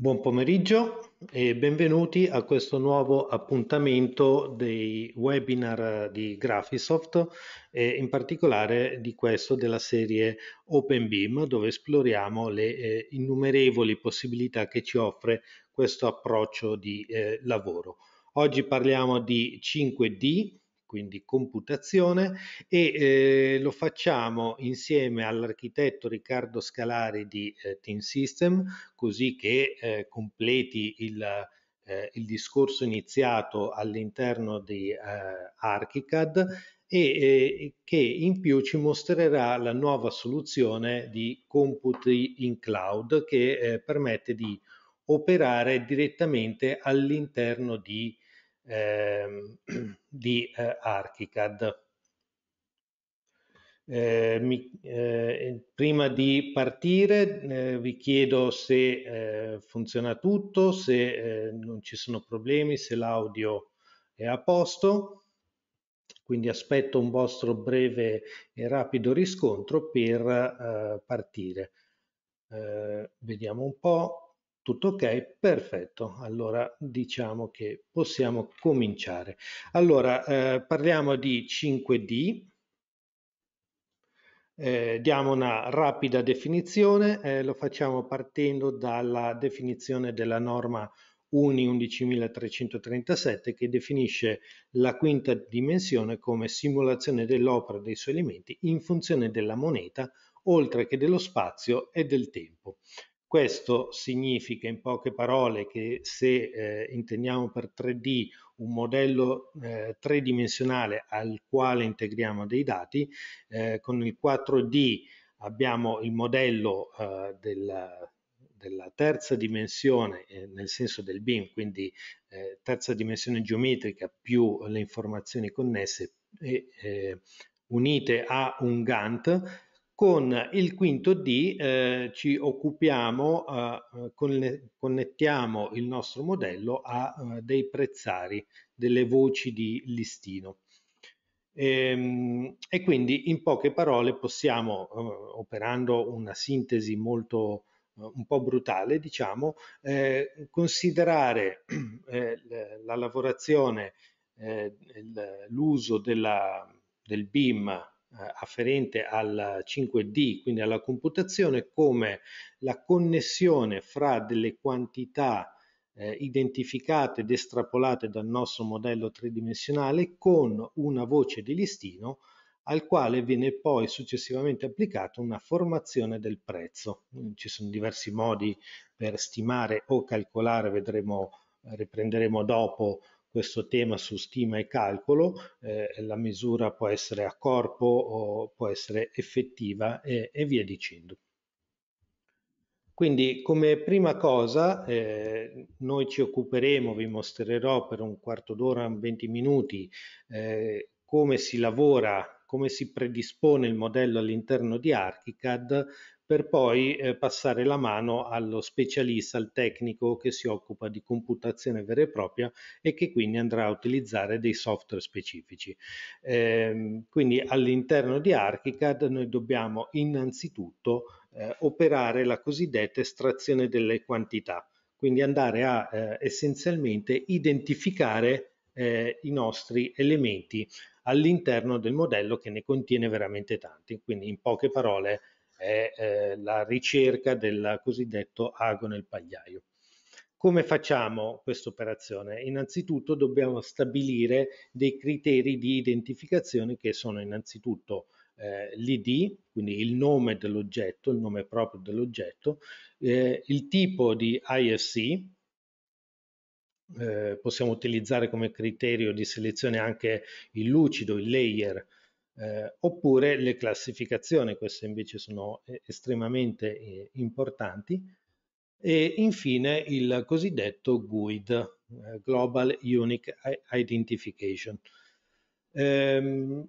Buon pomeriggio e benvenuti a questo nuovo appuntamento dei webinar di Graphisoft e in particolare di questo della serie OpenBeam dove esploriamo le eh, innumerevoli possibilità che ci offre questo approccio di eh, lavoro. Oggi parliamo di 5D quindi computazione, e eh, lo facciamo insieme all'architetto Riccardo Scalari di eh, Team System, così che eh, completi il, eh, il, discorso iniziato all'interno di eh, Archicad e eh, che in più ci mostrerà la nuova soluzione di computi in cloud che permette di operare direttamente all'interno di Ehm, di eh, Archicad. Eh, mi, eh, prima di partire eh, vi chiedo se eh, funziona tutto, se eh, non ci sono problemi, se l'audio è a posto, quindi aspetto un vostro breve e rapido riscontro per partire. vediamo un po'. Tutto ok? Perfetto. Allora diciamo che possiamo cominciare. Allora eh, parliamo di 5D. Eh, diamo una rapida definizione, eh, lo facciamo partendo dalla definizione della norma UNI 11337 che definisce la quinta dimensione come simulazione dell'opera dei suoi elementi in funzione della moneta oltre che dello spazio e del tempo. Questo significa in poche parole che se eh, intendiamo per 3D un modello eh, tridimensionale al quale integriamo dei dati, eh, con il 4D abbiamo il modello eh, della, della, terza dimensione, eh, nel senso del BIM, quindi eh, terza dimensione geometrica più le informazioni connesse e, unite a un Gantt con il quinto D eh, ci occupiamo, eh, eh connettiamo il nostro modello a eh, dei prezzari, delle voci di listino. E, ehm, e quindi in poche parole possiamo, eh, operando una sintesi molto eh, un po' brutale, diciamo, considerare la lavorazione, l'uso del BIM eh, afferente al 5D, quindi alla computazione, come la connessione fra delle quantità eh, identificate ed estrapolate dal nostro modello tridimensionale con una voce di listino al quale viene poi successivamente applicata una formazione del prezzo. Ci sono diversi modi per stimare o calcolare, vedremo, eh, riprenderemo dopo questo tema su stima e calcolo, eh, la misura può essere a corpo o può essere effettiva e, e via dicendo. Quindi come prima cosa eh, noi ci occuperemo, vi mostrerò per un quarto d'ora, 20 minuti, eh, come si lavora, come si predispone il modello all'interno di Archicad per poi eh, passare la mano allo specialista, al tecnico che si occupa di computazione vera e propria e che quindi andrà a utilizzare dei software specifici. Eh, quindi all'interno di Archicad noi dobbiamo innanzitutto eh, operare la cosiddetta estrazione delle quantità, quindi andare a eh, essenzialmente identificare eh, i nostri elementi all'interno del modello che ne contiene veramente tanti, quindi in poche parole è eh, la ricerca del cosiddetto ago nel pagliaio. Come facciamo questa operazione? Innanzitutto dobbiamo stabilire dei criteri di identificazione che sono innanzitutto eh, l'ID, quindi il nome dell'oggetto, il nome proprio dell'oggetto, eh, il tipo di IFC, eh, possiamo utilizzare come criterio di selezione anche il lucido, il layer eh, oppure le classificazioni, queste invece sono eh, estremamente eh, importanti, e infine il cosiddetto GUID, eh, Global Unique Identification. Ehm,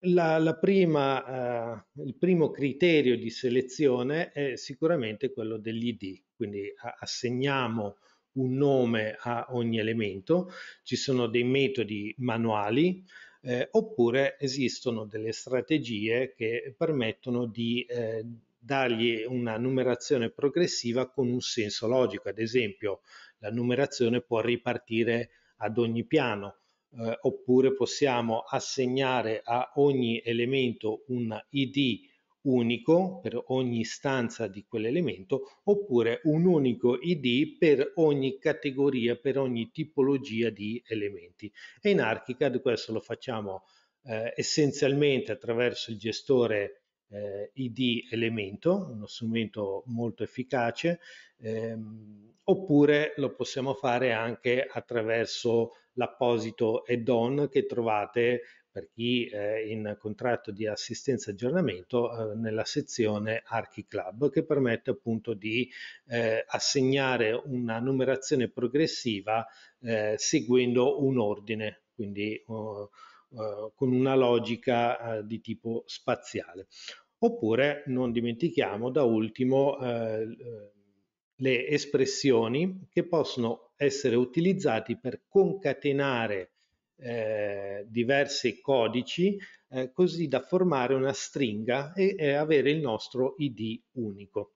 la, la prima, eh, il primo criterio di selezione è sicuramente quello dell'ID, quindi assegniamo un nome a ogni elemento, ci sono dei metodi manuali, eh, oppure esistono delle strategie che permettono di eh, dargli una numerazione progressiva con un senso logico, ad esempio la numerazione può ripartire ad ogni piano, eh, oppure possiamo assegnare a ogni elemento un ID unico per ogni stanza di quell'elemento oppure un unico ID per ogni categoria, per ogni tipologia di elementi. E in ArchiCAD questo lo facciamo eh, essenzialmente attraverso il gestore eh, ID elemento, uno strumento molto efficace, ehm, oppure lo possiamo fare anche attraverso l'apposito add-on che trovate per chi eh, è in contratto di assistenza e aggiornamento eh, nella sezione Archi Club che permette appunto di eh, assegnare una numerazione progressiva eh, seguendo un ordine, quindi oh, oh, con una logica eh, di tipo spaziale. Oppure non dimentichiamo da ultimo le espressioni che possono essere utilizzate per concatenare eh, diversi codici eh, così da formare una stringa e, e avere il nostro ID unico.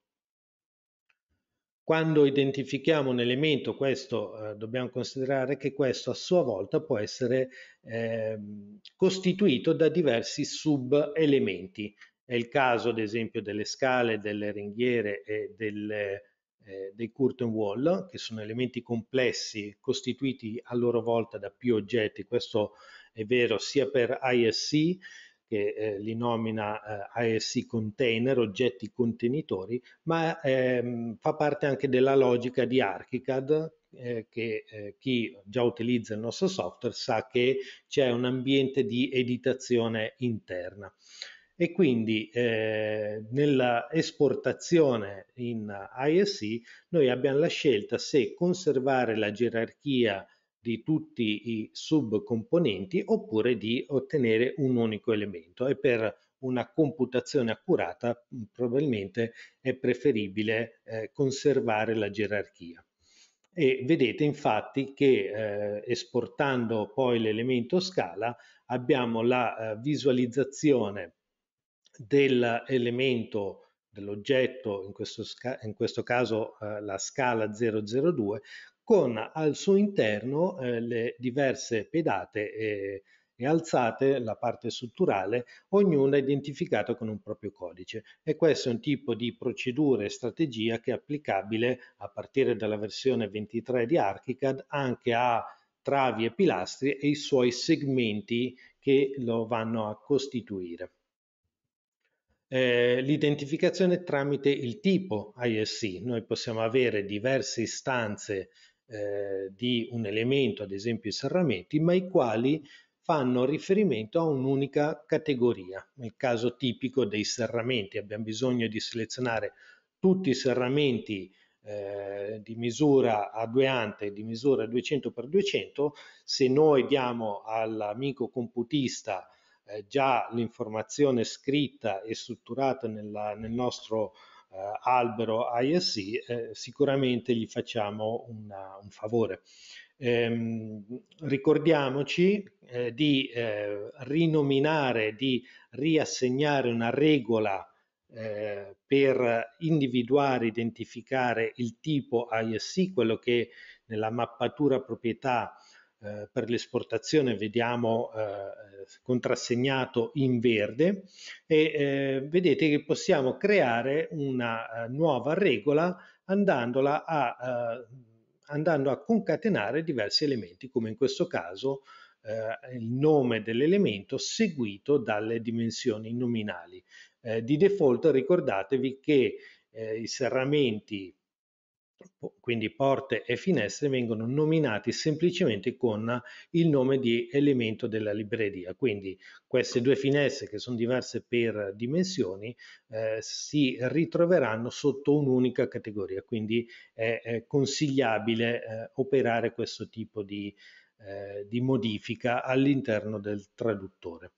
Quando identifichiamo un elemento, questo eh, dobbiamo considerare che questo a sua volta può essere eh, costituito da diversi sub-elementi. È il caso, ad esempio, delle scale, delle ringhiere e delle eh, dei curtain wall, che sono elementi complessi costituiti a loro volta da più oggetti. Questo è vero sia per ISC che eh, li nomina eh, ISC container, oggetti contenitori, ma ehm, fa parte anche della logica di ArchiCAD eh, che eh, chi già utilizza il nostro software sa che c'è un ambiente di editazione interna e quindi eh, nella esportazione in ISE noi abbiamo la scelta se conservare la gerarchia di tutti i subcomponenti oppure di ottenere un unico elemento e per una computazione accurata mm, probabilmente è preferibile eh, conservare la gerarchia. E vedete infatti che eh, esportando poi l'elemento scala abbiamo la eh, visualizzazione dell'elemento dell'oggetto, in, in questo, caso eh, la scala 002, con al suo interno eh, le diverse pedate e, eh, e, alzate, la parte strutturale, ognuna identificata con un proprio codice. E questo è un tipo di procedura e strategia che è applicabile a partire dalla versione 23 di ArchiCAD anche a travi e pilastri e i suoi segmenti che lo vanno a costituire eh, l'identificazione tramite il tipo ISC. Noi possiamo avere diverse istanze eh, di un elemento, ad esempio i serramenti, ma i quali fanno riferimento a un'unica categoria. Nel caso tipico dei serramenti abbiamo bisogno di selezionare tutti i serramenti eh, di misura a due ante di misura 200x200 se noi diamo all'amico computista eh, già l'informazione scritta e strutturata nella, nel nostro eh, albero ISC, eh, sicuramente gli facciamo una, un favore. Ehm, ricordiamoci eh, di eh, rinominare, di riassegnare una regola eh, per individuare, identificare il tipo ISC, quello che nella mappatura proprietà eh, per l'esportazione vediamo eh, contrassegnato in verde e eh, vedete che possiamo creare una eh, nuova regola andandola a, andando a concatenare diversi elementi come in questo caso eh, il nome dell'elemento seguito dalle dimensioni nominali. Eh, di default ricordatevi che eh, i serramenti Esatto. quindi porte e finestre, vengono nominati semplicemente con il nome di elemento della libreria. Quindi queste due finestre, che sono diverse per dimensioni, eh, si ritroveranno sotto un'unica categoria, quindi è, è consigliabile eh, operare questo tipo di, eh, di modifica all'interno del traduttore.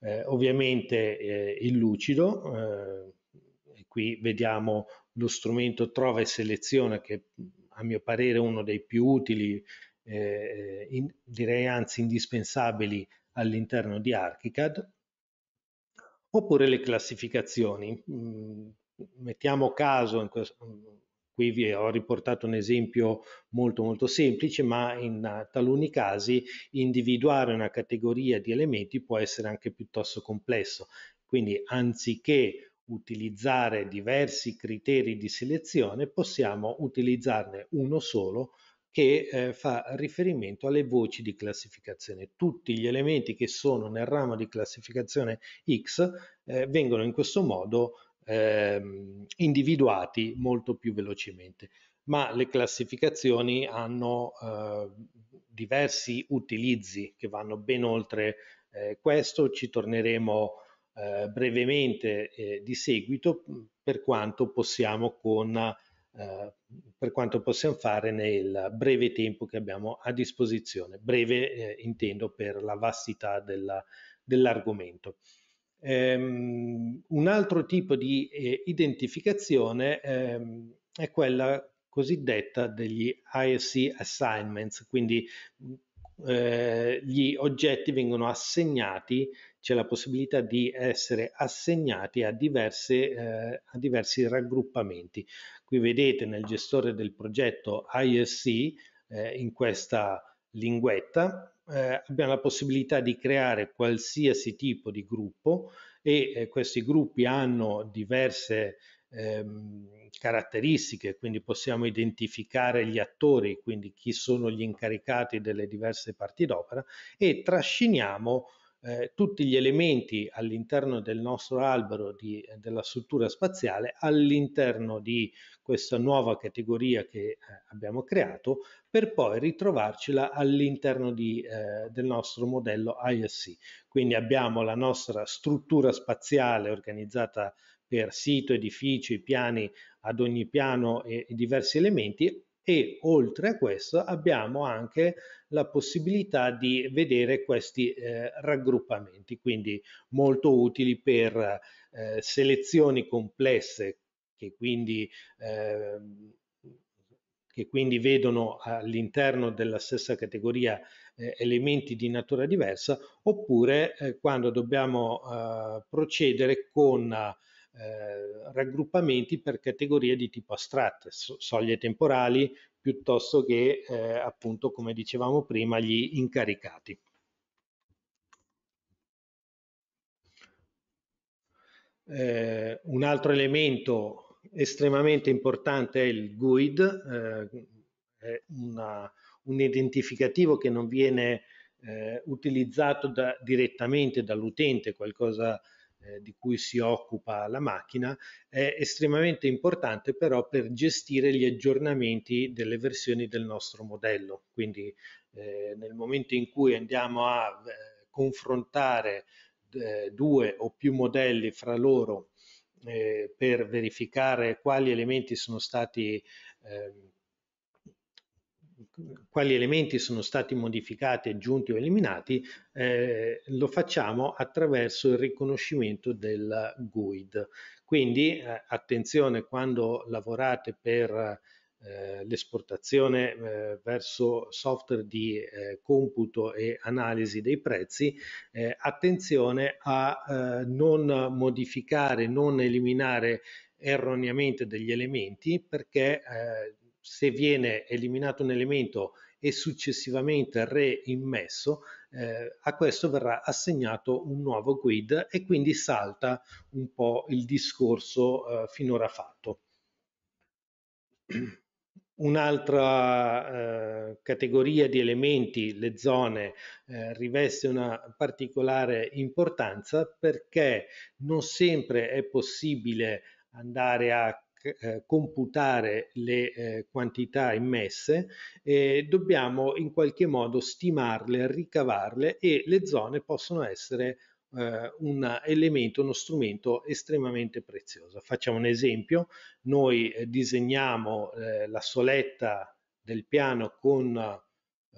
Eh, ovviamente eh, il lucido eh, Qui vediamo lo strumento trova e seleziona che a mio parere è uno dei più utili, eh, in, direi anzi indispensabili all'interno di ArchiCAD. Oppure le classificazioni. Mm, mettiamo caso, in questo, qui vi ho riportato un esempio molto molto semplice, ma in taluni casi individuare una categoria di elementi può essere anche piuttosto complesso. Quindi anziché utilizzare diversi criteri di selezione, possiamo utilizzarne uno solo che eh, fa riferimento alle voci di classificazione. Tutti gli elementi che sono nel ramo di classificazione X eh, vengono in questo modo eh, individuati molto più velocemente. Ma le classificazioni hanno eh, diversi utilizzi che vanno ben oltre eh, questo, ci torneremo eh, brevemente eh, di seguito mm, per quanto possiamo con eh, per quanto possiamo fare nel breve tempo che abbiamo a disposizione, breve eh, intendo per la vastità della, dell'argomento. Um, un altro tipo di eh, identificazione ehm, è quella cosiddetta degli ISC assignments, quindi mm, eh, gli oggetti vengono assegnati c'è la possibilità di essere assegnati a, diverse, eh, a diversi raggruppamenti. Qui vedete nel gestore del progetto ISC eh, in questa linguetta eh, abbiamo la possibilità di creare qualsiasi tipo di gruppo e eh, questi gruppi hanno diverse Ehm, caratteristiche, quindi possiamo identificare gli attori, quindi chi sono gli incaricati delle diverse parti d'opera e trasciniamo eh, tutti gli elementi all'interno del nostro albero di, eh, della struttura spaziale, all'interno di questa nuova categoria che eh, abbiamo creato, per poi ritrovarcela all'interno di, eh, del nostro modello ISC. Quindi abbiamo la nostra struttura spaziale organizzata per sito, edifici, piani ad ogni piano e, e diversi elementi e oltre a questo abbiamo anche la possibilità di vedere questi eh, raggruppamenti, quindi molto utili per eh, selezioni complesse che quindi, eh, che quindi vedono all'interno della stessa categoria eh, elementi di natura diversa, oppure eh, quando dobbiamo eh, procedere con eh, raggruppamenti per categorie di tipo astratte, soglie temporali piuttosto che eh, appunto come dicevamo prima gli incaricati. Eh, un altro elemento estremamente importante è il GUID, eh, è una, un identificativo che non viene eh, utilizzato da, direttamente dall'utente, qualcosa eh, eh, di cui si occupa la macchina è estremamente importante però per gestire gli aggiornamenti delle versioni del nostro modello. Quindi eh, nel momento in cui andiamo a eh, confrontare eh, due o più modelli fra loro eh, per verificare quali elementi sono stati ehm, quali elementi sono stati modificati, aggiunti o eliminati, eh, lo facciamo attraverso il riconoscimento del GUID. Quindi eh, attenzione quando lavorate per eh, l'esportazione eh, verso software di eh, computo e analisi dei prezzi, eh, attenzione a non modificare, non eliminare erroneamente degli elementi perché se viene eliminato un elemento e successivamente reimmesso, eh, a questo verrà assegnato un nuovo guide e quindi salta un po' il discorso eh, finora fatto. Un'altra eh, categoria di elementi, le zone, eh, riveste una particolare importanza perché non sempre è possibile andare a eh, computare le eh, quantità immesse, eh, dobbiamo in qualche modo stimarle, ricavarle e le zone possono essere eh, un elemento, uno strumento estremamente prezioso. Facciamo un esempio, noi eh, disegniamo la soletta del piano con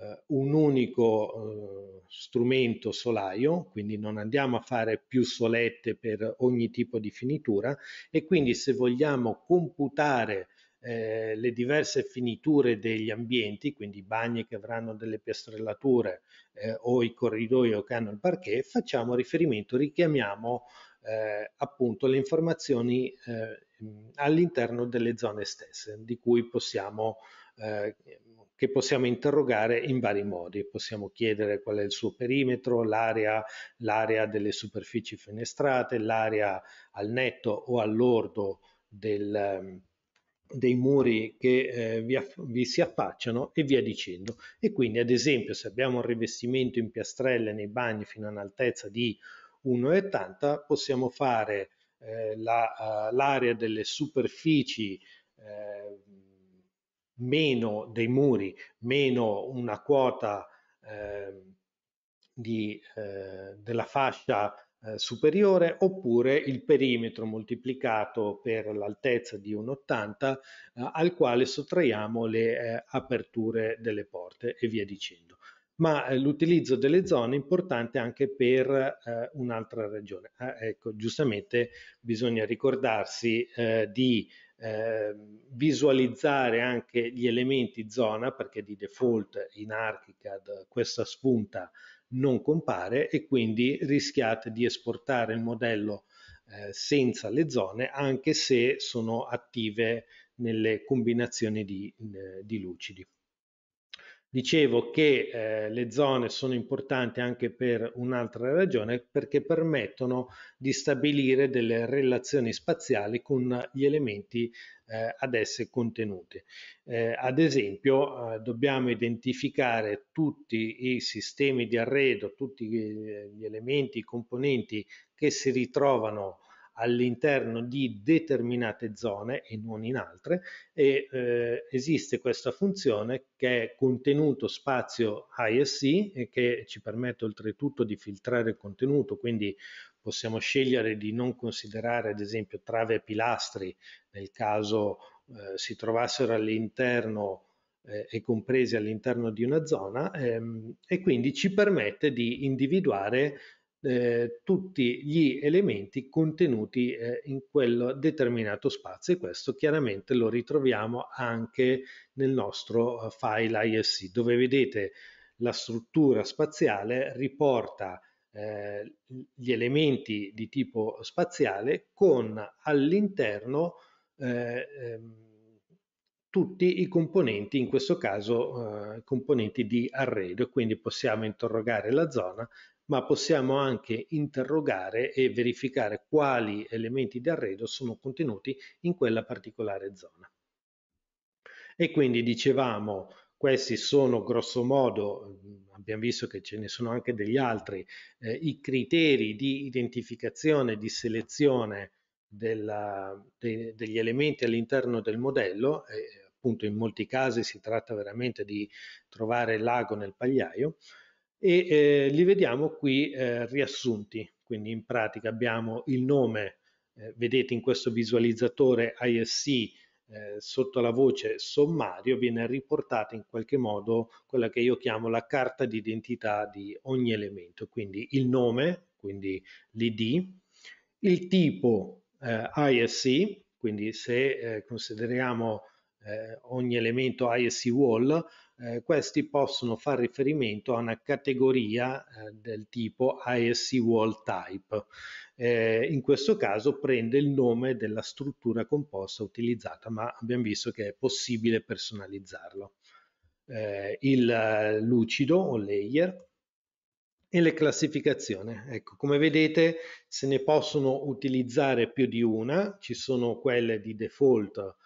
eh, un unico eh, strumento solaio, quindi non andiamo a fare più solette per ogni tipo di finitura e quindi se vogliamo computare eh, le diverse finiture degli ambienti, quindi i bagni che avranno delle piastrellature eh, o i corridoi o che hanno il parquet, facciamo riferimento, richiamiamo eh, appunto le informazioni eh, all'interno delle zone stesse di cui possiamo eh, che possiamo interrogare in vari modi. Possiamo chiedere qual è il suo perimetro, l'area, l'area delle superfici fenestrate, l'area al netto o all'ordo del, ehm, dei muri che eh, vi, vi, si affacciano e via dicendo. E quindi, ad esempio, se abbiamo un rivestimento in piastrelle nei bagni fino a un'altezza di 1,80, possiamo fare eh, la, uh, l'area delle superfici eh, meno dei muri, meno una quota eh, di, eh, della fascia eh, superiore oppure il perimetro moltiplicato per l'altezza di 1,80 eh, al quale sottraiamo le eh, aperture delle porte e via dicendo. Ma eh, l'utilizzo delle zone è importante anche per un'altra ragione. Ah, ecco, giustamente bisogna ricordarsi di eh, visualizzare anche gli elementi zona perché di default in ArchiCAD questa spunta non compare e quindi rischiate di esportare il modello eh, senza le zone anche se sono attive nelle combinazioni di, eh, di lucidi. Dicevo che eh, le zone sono importanti anche per un'altra ragione, perché permettono di stabilire delle relazioni spaziali con gli elementi eh, ad esse contenuti. Eh, ad esempio, eh, dobbiamo identificare tutti i sistemi di arredo, tutti gli eh, elementi, i componenti che si ritrovano all'interno di determinate zone e non in altre e eh, esiste questa funzione che è contenuto spazio ISC e che ci permette oltretutto di filtrare il contenuto, quindi possiamo scegliere di non considerare ad esempio trave e pilastri nel caso eh, si trovassero all'interno eh, e compresi all'interno di una zona ehm, e quindi ci permette di individuare eh, tutti gli elementi contenuti eh, in quel determinato spazio e questo chiaramente lo ritroviamo anche nel nostro eh, file ISC dove vedete la struttura spaziale riporta eh, gli elementi di tipo spaziale con all'interno ehm, tutti i componenti, in questo caso eh, componenti di arredo, quindi possiamo interrogare la zona ma possiamo anche interrogare e verificare quali elementi di arredo sono contenuti in quella particolare zona. E quindi dicevamo, questi sono grossomodo, mm, abbiamo visto che ce ne sono anche degli altri, eh, i criteri di identificazione, di selezione della, de, degli elementi all'interno del modello, eh, appunto in molti casi si tratta veramente di trovare l'ago nel pagliaio, e eh, li vediamo qui eh, riassunti. Quindi in pratica abbiamo il nome, eh, vedete in questo visualizzatore ISC eh, sotto la voce sommario viene riportata in qualche modo quella che io chiamo la carta d'identità di ogni elemento, quindi il nome, quindi l'ID, il tipo eh, ISC, quindi se eh, consideriamo ogni elemento ISC wall, eh, questi possono far riferimento a una categoria eh, del tipo ASC Wall Type. Eh, in questo caso prende il nome della struttura composta utilizzata, ma abbiamo visto che è possibile personalizzarlo. Eh, il eh, lucido o layer e le classificazioni. Ecco, come vedete se ne possono utilizzare più di una, ci sono quelle di default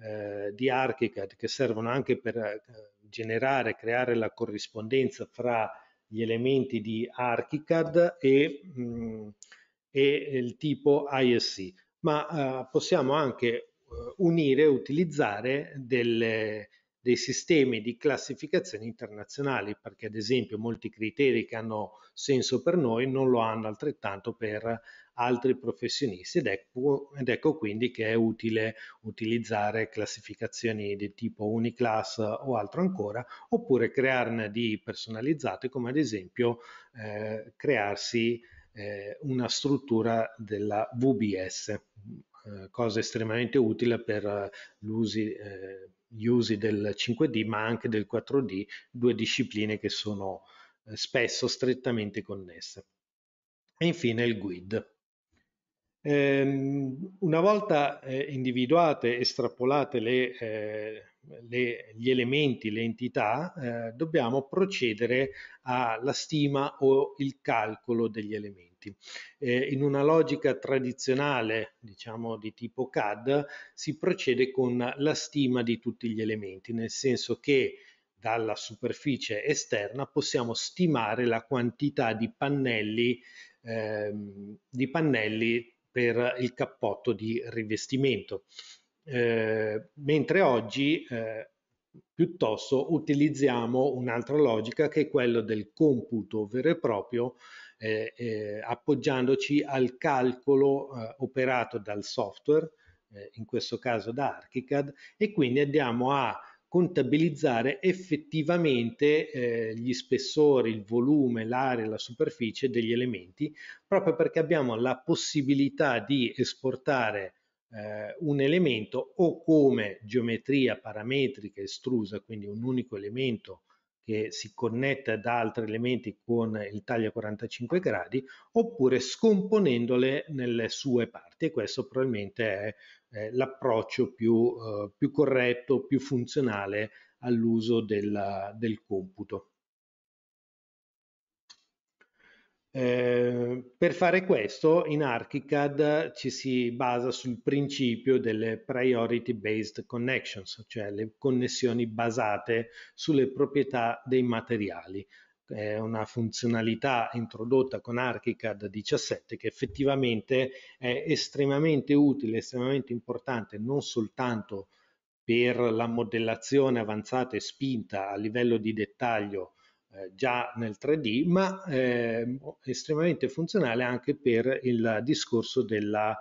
eh, di ArchiCAD che servono anche per eh, generare, creare la corrispondenza fra gli elementi di ArchiCAD e, mh, mm, e il tipo ISC, ma eh, possiamo anche eh, unire e utilizzare delle, dei sistemi di classificazione internazionali, perché ad esempio molti criteri che hanno senso per noi non lo hanno altrettanto per altri professionisti ed, ecco, ed ecco quindi che è utile utilizzare classificazioni di tipo Uniclass o altro ancora oppure crearne di personalizzate come ad esempio eh, crearsi eh, una struttura della VBS, eh, cosa estremamente utile per l'usi eh, gli usi del 5D ma anche del 4D, due discipline che sono eh, spesso strettamente connesse. E infine il GUID. Ehm, una volta eh, individuate, estrapolate le, eh, le, gli elementi, le entità, eh, dobbiamo procedere alla stima o il calcolo degli elementi. Eh, in una logica tradizionale, diciamo di tipo CAD, si procede con la stima di tutti gli elementi, nel senso che dalla superficie esterna possiamo stimare la quantità di pannelli, eh, di pannelli per il cappotto di rivestimento. Eh, mentre oggi eh, piuttosto utilizziamo un'altra logica che è quella del computo vero e proprio eh, eh appoggiandoci al calcolo eh, operato dal software eh, in questo caso da Archicad e quindi andiamo a contabilizzare effettivamente eh, gli spessori, il volume, l'area, la superficie degli elementi, proprio perché abbiamo la possibilità di esportare eh, un elemento o come geometria parametrica estrusa, quindi un unico elemento che si connetta da altri elementi con il taglio a 45 gradi oppure scomponendole nelle sue parti e questo probabilmente è eh, l'approccio più, eh, più, corretto, più funzionale all'uso del, del computo. Ehm, per fare questo in ArchiCAD ci si basa sul principio delle priority based connections, cioè le connessioni basate sulle proprietà dei materiali. È una funzionalità introdotta con ArchiCAD 17 che effettivamente è estremamente utile, estremamente importante non soltanto per la modellazione avanzata e spinta a livello di dettaglio eh, già nel 3D, ma eh, estremamente funzionale anche per il discorso della,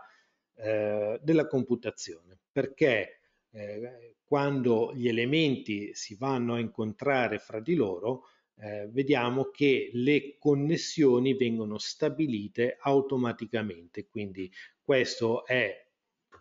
eh, della computazione, perché eh, quando gli elementi si vanno a incontrare fra di loro, eh, vediamo che le connessioni vengono stabilite automaticamente, quindi questo è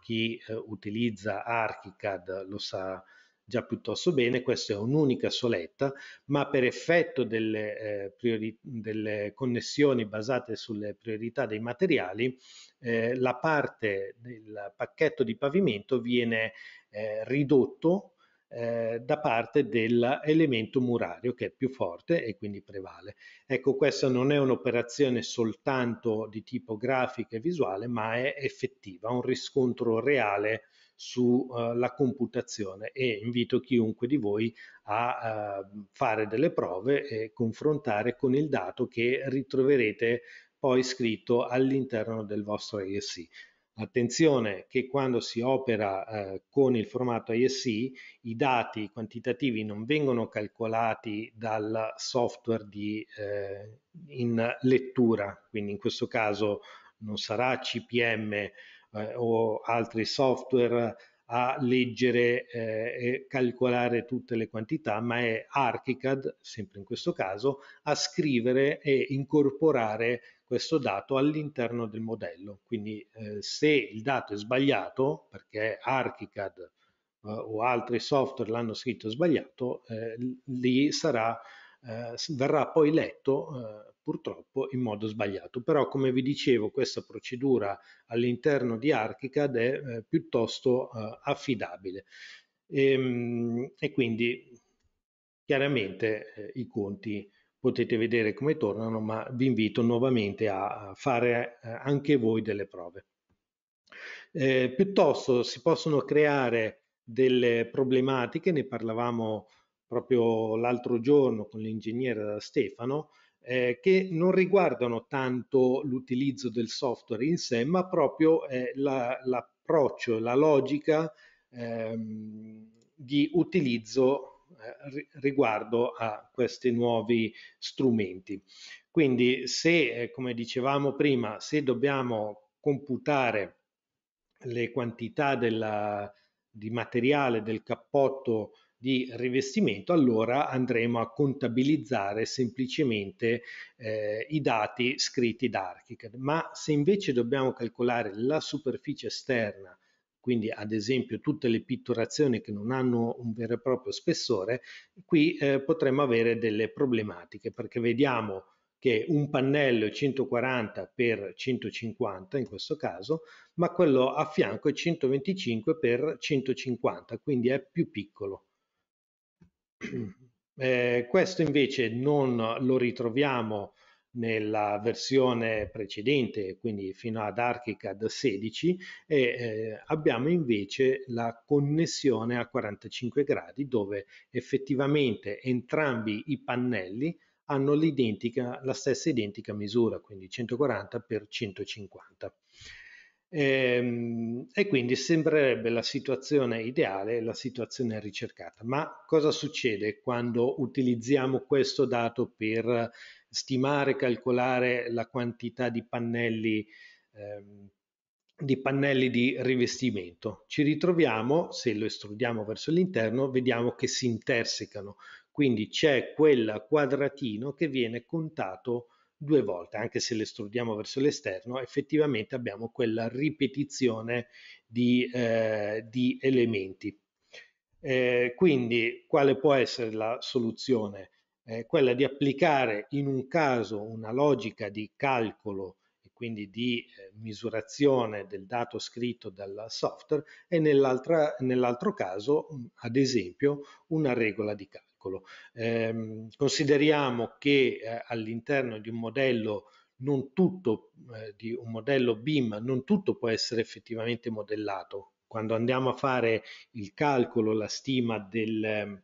chi utilizza ArchiCAD lo sa già piuttosto bene, questa è un'unica soletta, ma per effetto delle, eh, priori- delle connessioni basate sulle priorità dei materiali, eh, la parte del pacchetto di pavimento viene eh, ridotto eh, da parte dell'elemento murario che è più forte e quindi prevale. Ecco, questa non è un'operazione soltanto di tipo grafica e visuale, ma è effettiva, ha un riscontro reale sulla eh, computazione e invito chiunque di voi a ehm, fare delle prove e confrontare con il dato che ritroverete poi scritto all'interno del vostro ISI. Attenzione che quando si opera eh, con il formato ISI i dati quantitativi non vengono calcolati dal software di, eh, in lettura, quindi in questo caso non sarà CPM eh, o altri software a leggere eh, e calcolare tutte le quantità, ma è ArchiCAD, sempre in questo caso, a scrivere e incorporare questo dato all'interno del modello. Quindi eh, se il dato è sbagliato, perché ArchiCAD eh, o altri software l'hanno scritto sbagliato, eh, lì sarà, eh, verrà poi letto eh, purtroppo in modo sbagliato. Però come vi dicevo questa procedura all'interno di Archicad è eh, piuttosto eh, affidabile e, ehm, e, quindi chiaramente eh, i conti potete vedere come tornano ma vi invito nuovamente a fare eh, anche voi delle prove. Eh, piuttosto si possono creare delle problematiche, ne parlavamo proprio l'altro giorno con l'ingegnere Stefano, eh, che non riguardano tanto l'utilizzo del software in sé, ma proprio eh, la, l'approccio, la logica ehm, di utilizzo eh, riguardo a questi nuovi strumenti. Quindi se, eh, come dicevamo prima, se dobbiamo computare le quantità della, di materiale del cappotto di rivestimento, allora andremo a contabilizzare semplicemente eh, i dati scritti da ArchiCAD. Ma se invece dobbiamo calcolare la superficie esterna, quindi ad esempio tutte le pitturazioni che non hanno un vero e proprio spessore, qui eh, potremmo avere delle problematiche perché vediamo che un pannello è 140 x 150 in questo caso, ma quello a fianco è 125 x 150, quindi è più piccolo. Eh, questo invece non lo ritroviamo nella versione precedente, quindi fino ad ArchiCAD 16, e eh, abbiamo invece la connessione a 45 gradi dove effettivamente entrambi i pannelli hanno la stessa identica misura, quindi 140 x 150. E, ehm, e, quindi sembrerebbe la situazione ideale, la situazione ricercata. Ma cosa succede quando utilizziamo questo dato per stimare, calcolare la quantità di pannelli, ehm, di, pannelli di rivestimento? Ci ritroviamo, se lo estrudiamo verso l'interno, vediamo che si intersecano, quindi c'è quel quadratino che viene contato due volte, anche se le estrudiamo verso l'esterno, effettivamente abbiamo quella ripetizione di, eh, di elementi. Eh, quindi quale può essere la soluzione? Eh, quella di applicare in un caso una logica di calcolo e quindi di eh, misurazione del dato scritto dal software e nell'altro caso, ad esempio, una regola di calcolo piccolo. Eh, consideriamo che eh, all'interno di un modello non tutto eh, di un modello BIM non tutto può essere effettivamente modellato. Quando andiamo a fare il calcolo, la stima del,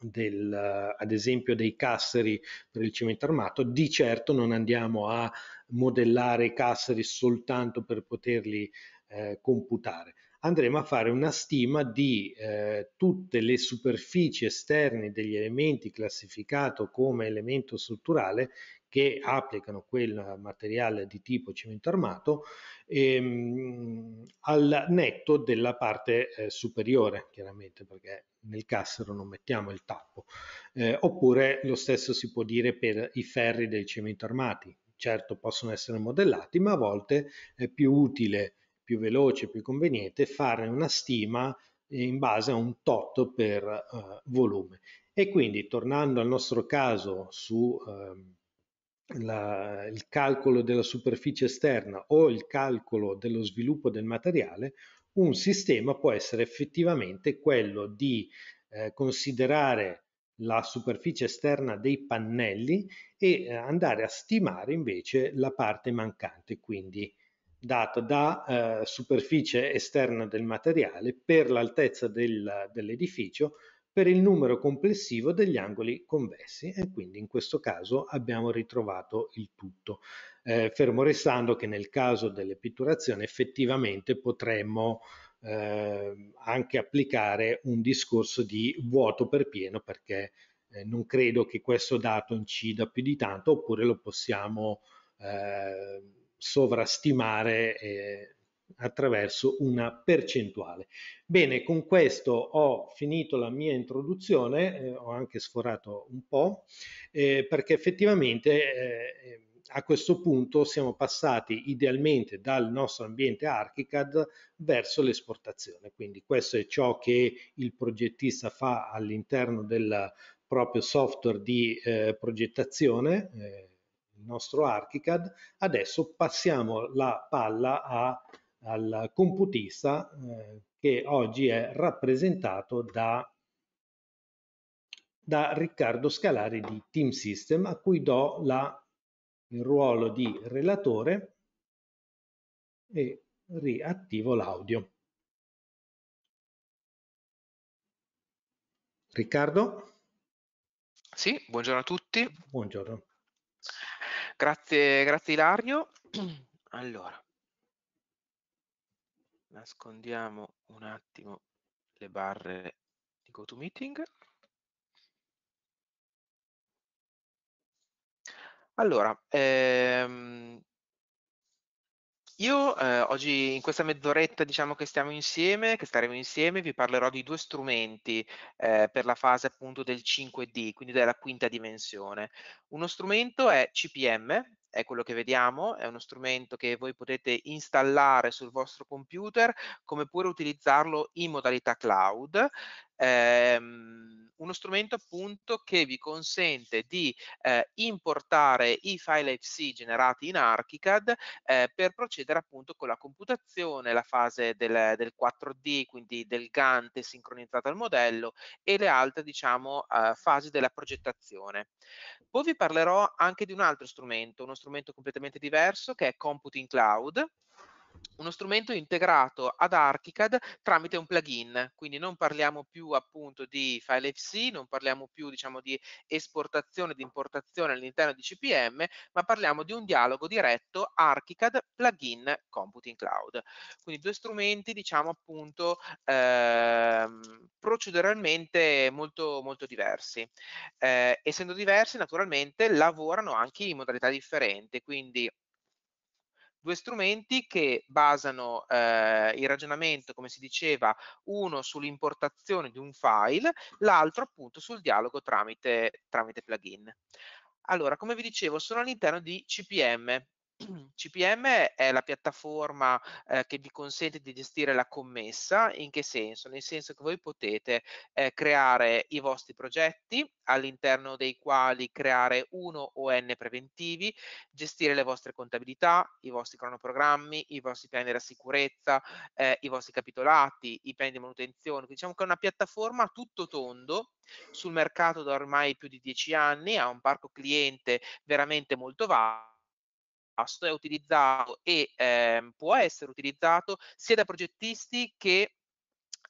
del, ad esempio dei casseri per il cemento armato, di certo non andiamo a modellare i casseri soltanto per poterli eh, computare andremo a fare una stima di eh, tutte le superfici esterne degli elementi classificato come elemento strutturale che applicano quel materiale di tipo cemento armato ehm, al netto della parte eh, superiore, chiaramente perché nel cassero non mettiamo il tappo, eh, oppure lo stesso si può dire per i ferri del cemento armati. Certo possono essere modellati, ma a volte è più utile più veloce, più conveniente fare una stima eh, in base a un tot per eh, volume. E quindi tornando al nostro caso su eh, la, il calcolo della superficie esterna o il calcolo dello sviluppo del materiale, un sistema può essere effettivamente quello di eh, considerare la superficie esterna dei pannelli e eh, andare a stimare invece la parte mancante, quindi data da eh, superficie esterna del materiale per l'altezza del, dell'edificio per il numero complessivo degli angoli convessi e quindi in questo caso abbiamo ritrovato il tutto, eh, fermo restando che nel caso delle pitturazioni effettivamente potremmo eh, anche applicare un discorso di vuoto per pieno perché eh, non credo che questo dato incida più di tanto oppure lo possiamo eh, sovrastimare eh, attraverso una percentuale. Bene, con questo ho finito la mia introduzione, eh, ho anche sforato un po', eh, perché effettivamente eh, a questo punto siamo passati idealmente dal nostro ambiente ArchiCAD verso l'esportazione. Quindi questo è ciò che il progettista fa all'interno del proprio software di eh, progettazione, eh, il nostro Archicad, adesso passiamo la palla a, al computista eh, che oggi è rappresentato da, da Riccardo Scalari di Team System, a cui do la, il ruolo di relatore e riattivo l'audio. Riccardo? Sì, buongiorno a tutti. Buongiorno. Grazie, grazie Ilario. Allora, nascondiamo un attimo le barre di GoToMeeting. Allora, ehm, io eh, oggi in questa mezz'oretta diciamo che stiamo insieme, che staremo insieme, vi parlerò di due strumenti eh, per la fase appunto del 5D, quindi della quinta dimensione. Uno strumento è CPM, è quello che vediamo, è uno strumento che voi potete installare sul vostro computer come pure utilizzarlo in modalità cloud ehm, uno strumento appunto che vi consente di eh, importare i file FC generati in ArchiCAD eh, per procedere appunto con la computazione, la fase del, del 4D, quindi del Gante sincronizzato al modello e le altre diciamo eh, fasi della progettazione. Poi vi parlerò anche di un altro strumento, uno strumento completamente diverso che è Computing Cloud uno strumento integrato ad Archicad tramite un plugin, quindi non parliamo più appunto di file FC, non parliamo più diciamo di esportazione ed importazione all'interno di CPM, ma parliamo di un dialogo diretto Archicad plugin Computing Cloud. Quindi due strumenti diciamo appunto eh, proceduralmente molto, molto diversi. Eh, essendo diversi naturalmente lavorano anche in modalità differenti, quindi due strumenti che basano eh, il ragionamento, come si diceva, uno sull'importazione di un file, l'altro appunto sul dialogo tramite, tramite plugin. Allora, come vi dicevo, sono all'interno di CPM, CPM è la piattaforma eh, che vi consente di gestire la commessa, in che senso? Nel senso che voi potete eh, creare i vostri progetti all'interno dei quali creare uno o n preventivi, gestire le vostre contabilità, i vostri cronoprogrammi, i vostri piani della sicurezza, eh, i vostri capitolati, i piani di manutenzione. Diciamo che è una piattaforma tutto tondo sul mercato da ormai più di dieci anni, ha un parco cliente veramente molto vasto pasto è utilizzato e eh, può essere utilizzato sia da progettisti che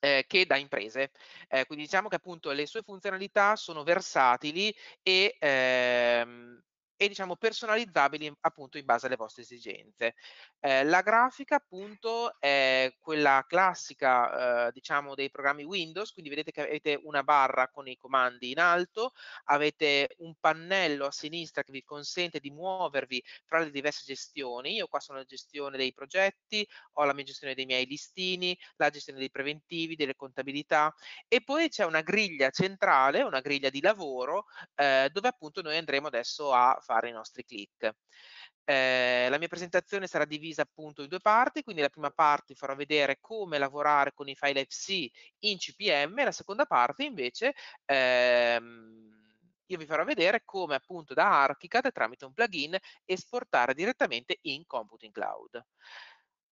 eh, che da imprese. Eh, quindi diciamo che appunto le sue funzionalità sono versatili e ehm, e diciamo personalizzabili appunto in base alle vostre esigenze. Eh, la grafica appunto è quella classica eh, diciamo dei programmi Windows, quindi vedete che avete una barra con i comandi in alto, avete un pannello a sinistra che vi consente di muovervi tra le diverse gestioni, io qua sono la gestione dei progetti, ho la mia gestione dei miei listini, la gestione dei preventivi, delle contabilità e poi c'è una griglia centrale, una griglia di lavoro eh, dove appunto noi andremo adesso a fare i nostri click. Eh, la mia presentazione sarà divisa appunto in due parti, quindi la prima parte farò vedere come lavorare con i file FC in CPM, la seconda parte invece ehm, io vi farò vedere come appunto da ArchiCAD tramite un plugin esportare direttamente in Computing Cloud.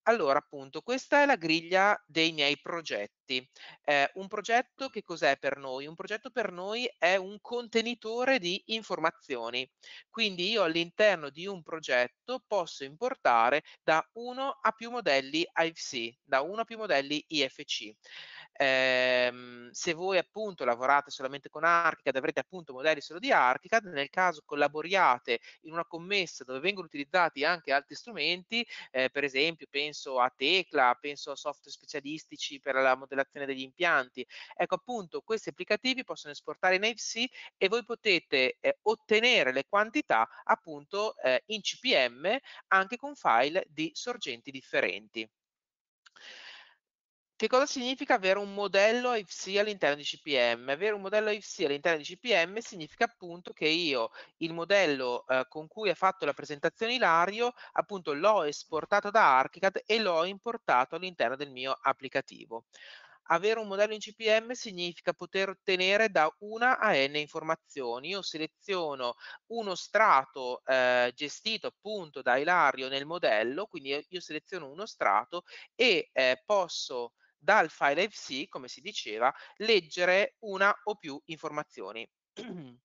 Allora, appunto, questa è la griglia dei miei progetti. Eh, un progetto che cos'è per noi? Un progetto per noi è un contenitore di informazioni. Quindi io all'interno di un progetto posso importare da uno a più modelli IFC, da uno a più modelli IFC. Ehm, se voi appunto lavorate solamente con ArchiCAD avrete appunto modelli solo di ArchiCAD, nel caso collaboriate in una commessa dove vengono utilizzati anche altri strumenti, eh, per esempio penso a Tecla, penso a software specialistici per la modellazione degli impianti, ecco appunto questi applicativi possono esportare in AFC e voi potete eh, ottenere le quantità appunto eh, in CPM anche con file di sorgenti differenti. Che cosa significa avere un modello IFC all'interno di CPM? Avere un modello IFC all'interno di CPM significa appunto che io il modello eh, con cui ha fatto la presentazione Ilario, appunto l'ho esportato da Archicad e l'ho importato all'interno del mio applicativo. Avere un modello in CPM significa poter ottenere da una a n informazioni. Io seleziono uno strato eh, gestito appunto da Ilario nel modello, quindi io, io seleziono uno strato e eh, posso dal file IFC, come si diceva, leggere una o più informazioni.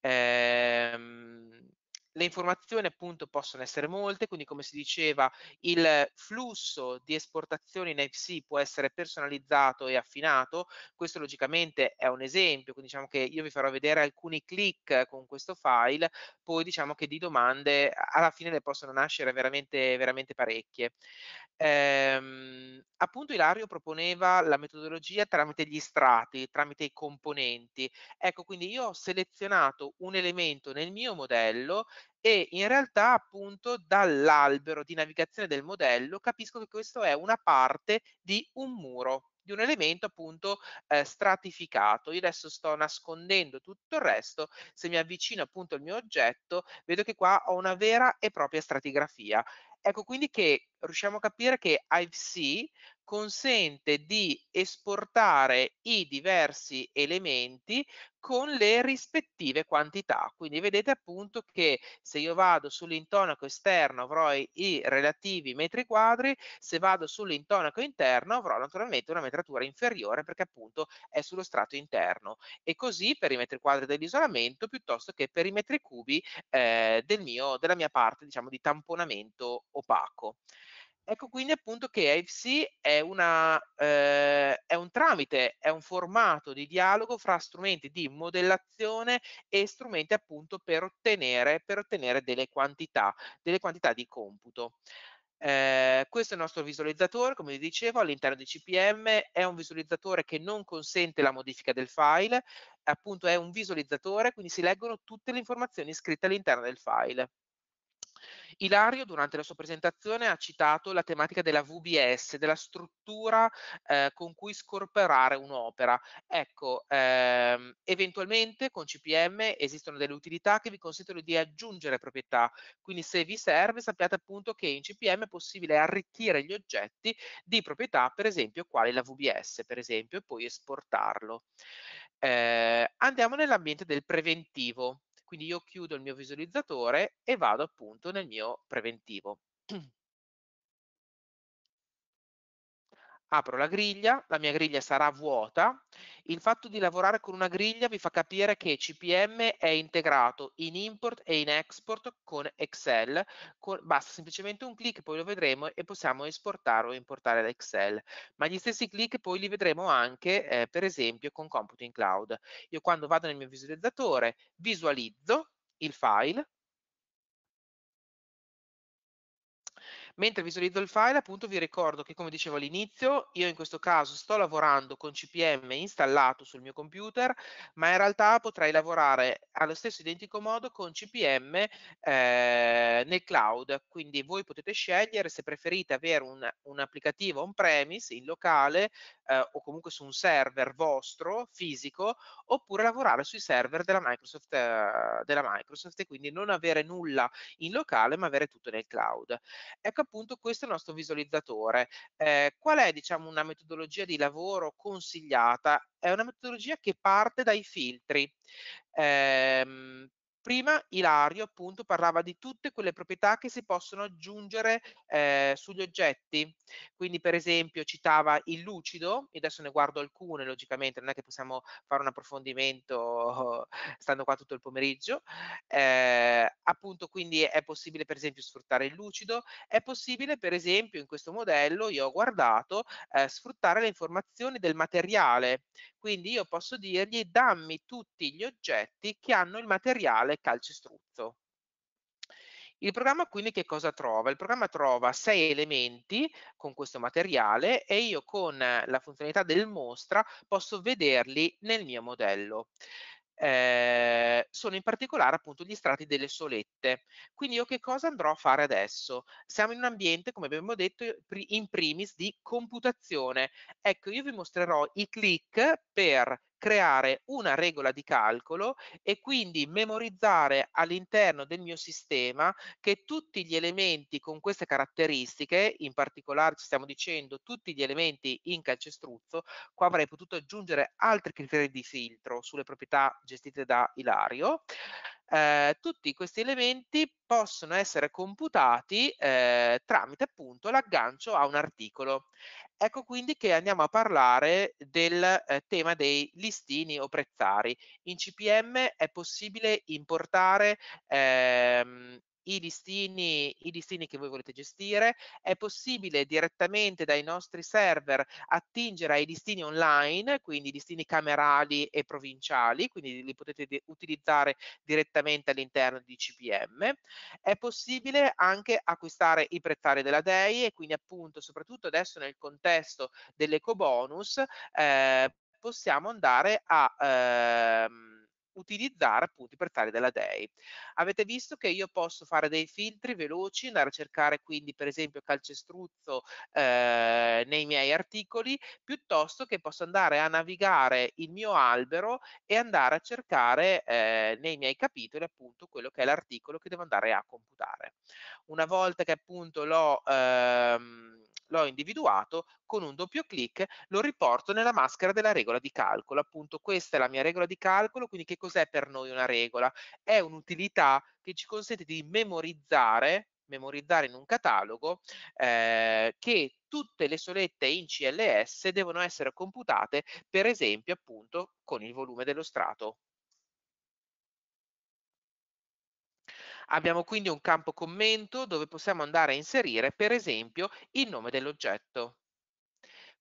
ehm, le informazioni appunto possono essere molte, quindi come si diceva il flusso di esportazioni in IFC può essere personalizzato e affinato, questo logicamente è un esempio, quindi diciamo che io vi farò vedere alcuni click con questo file, poi diciamo che di domande alla fine ne possono nascere veramente, veramente parecchie. Ehm, appunto Ilario proponeva la metodologia tramite gli strati, tramite i componenti. Ecco, quindi io ho selezionato un elemento nel mio modello e in realtà appunto dall'albero di navigazione del modello capisco che questo è una parte di un muro di un elemento appunto eh, stratificato. Io adesso sto nascondendo tutto il resto, se mi avvicino appunto al mio oggetto vedo che qua ho una vera e propria stratigrafia. Ecco quindi che riusciamo a capire che IVC consente di esportare i diversi elementi con le rispettive quantità. Quindi vedete appunto che se io vado sull'intonaco esterno avrò i relativi metri quadri, se vado sull'intonaco interno avrò naturalmente una metratura inferiore perché appunto è sullo strato interno e così per i metri quadri dell'isolamento piuttosto che per i metri cubi eh, del mio, della mia parte diciamo di tamponamento opaco. Ecco quindi appunto che AFC è, una, eh, è un tramite, è un formato di dialogo fra strumenti di modellazione e strumenti appunto per ottenere, per ottenere delle, quantità, delle quantità di computo. Eh, questo è il nostro visualizzatore, come vi dicevo, all'interno di CPM è un visualizzatore che non consente la modifica del file, appunto è un visualizzatore, quindi si leggono tutte le informazioni scritte all'interno del file. Ilario durante la sua presentazione ha citato la tematica della VBS, della struttura eh, con cui scorporare un'opera. Ecco, ehm, eventualmente con CPM esistono delle utilità che vi consentono di aggiungere proprietà, quindi se vi serve sappiate appunto che in CPM è possibile arricchire gli oggetti di proprietà, per esempio quali la VBS, per esempio, e poi esportarlo. Eh, andiamo nell'ambiente del preventivo. Quindi io chiudo il mio visualizzatore e vado appunto nel mio preventivo. apro la griglia, la mia griglia sarà vuota. Il fatto di lavorare con una griglia vi fa capire che CPM è integrato in import e in export con Excel. Con, basta semplicemente un clic, poi lo vedremo e possiamo esportare o importare da Excel. Ma gli stessi clic poi li vedremo anche, eh, per esempio, con Computing Cloud. Io quando vado nel mio visualizzatore visualizzo il file, Mentre visualizzo il file, appunto, vi ricordo che, come dicevo all'inizio, io in questo caso sto lavorando con CPM installato sul mio computer, ma in realtà potrei lavorare allo stesso identico modo con CPM eh, nel cloud. Quindi voi potete scegliere se preferite avere un, un applicativo on-premise, in locale, eh, o comunque su un server vostro, fisico, oppure lavorare sui server della Microsoft, eh, della Microsoft e quindi non avere nulla in locale, ma avere tutto nel cloud. Ecco appunto questo è il nostro visualizzatore. Eh, qual è diciamo, una metodologia di lavoro consigliata? È una metodologia che parte dai filtri. Eh, Prima Ilario appunto parlava di tutte quelle proprietà che si possono aggiungere eh, sugli oggetti, quindi per esempio citava il lucido, e adesso ne guardo alcune logicamente, non è che possiamo fare un approfondimento oh, stando qua tutto il pomeriggio, eh, appunto quindi è possibile per esempio sfruttare il lucido, è possibile per esempio in questo modello, io ho guardato, eh, sfruttare le informazioni del materiale, quindi io posso dirgli dammi tutti gli oggetti che hanno il materiale calcestruzzo. Il programma quindi che cosa trova? Il programma trova sei elementi con questo materiale e io con la funzionalità del mostra posso vederli nel mio modello eh, sono in particolare appunto gli strati delle solette. Quindi io che cosa andrò a fare adesso? Siamo in un ambiente, come abbiamo detto, in primis di computazione. Ecco, io vi mostrerò i click per creare una regola di calcolo e quindi memorizzare all'interno del mio sistema che tutti gli elementi con queste caratteristiche, in particolare ci stiamo dicendo tutti gli elementi in calcestruzzo, qua avrei potuto aggiungere altri criteri di filtro sulle proprietà gestite da Ilario, eh, tutti questi elementi possono essere computati eh, tramite appunto l'aggancio a un articolo Ecco quindi che andiamo a parlare del eh, tema dei listini o prezzari. In CPM è possibile importare ehm, i listini, i listini che voi volete gestire, è possibile direttamente dai nostri server attingere ai listini online, quindi listini camerali e provinciali, quindi li potete di utilizzare direttamente all'interno di CPM, è possibile anche acquistare i prezzari della DEI e quindi appunto soprattutto adesso nel contesto dell'eco bonus eh, possiamo andare a... Ehm, utilizzare appunto i portali della DEI. Avete visto che io posso fare dei filtri veloci, andare a cercare quindi per esempio calcestruzzo eh, nei miei articoli, piuttosto che posso andare a navigare il mio albero e andare a cercare eh, nei miei capitoli appunto quello che è l'articolo che devo andare a computare. Una volta che appunto l'ho ehm, l'ho individuato, con un doppio clic lo riporto nella maschera della regola di calcolo. Appunto questa è la mia regola di calcolo, quindi che cos'è per noi una regola? È un'utilità che ci consente di memorizzare memorizzare in un catalogo eh, che tutte le solette in CLS devono essere computate per esempio appunto con il volume dello strato Abbiamo quindi un campo commento dove possiamo andare a inserire per esempio il nome dell'oggetto.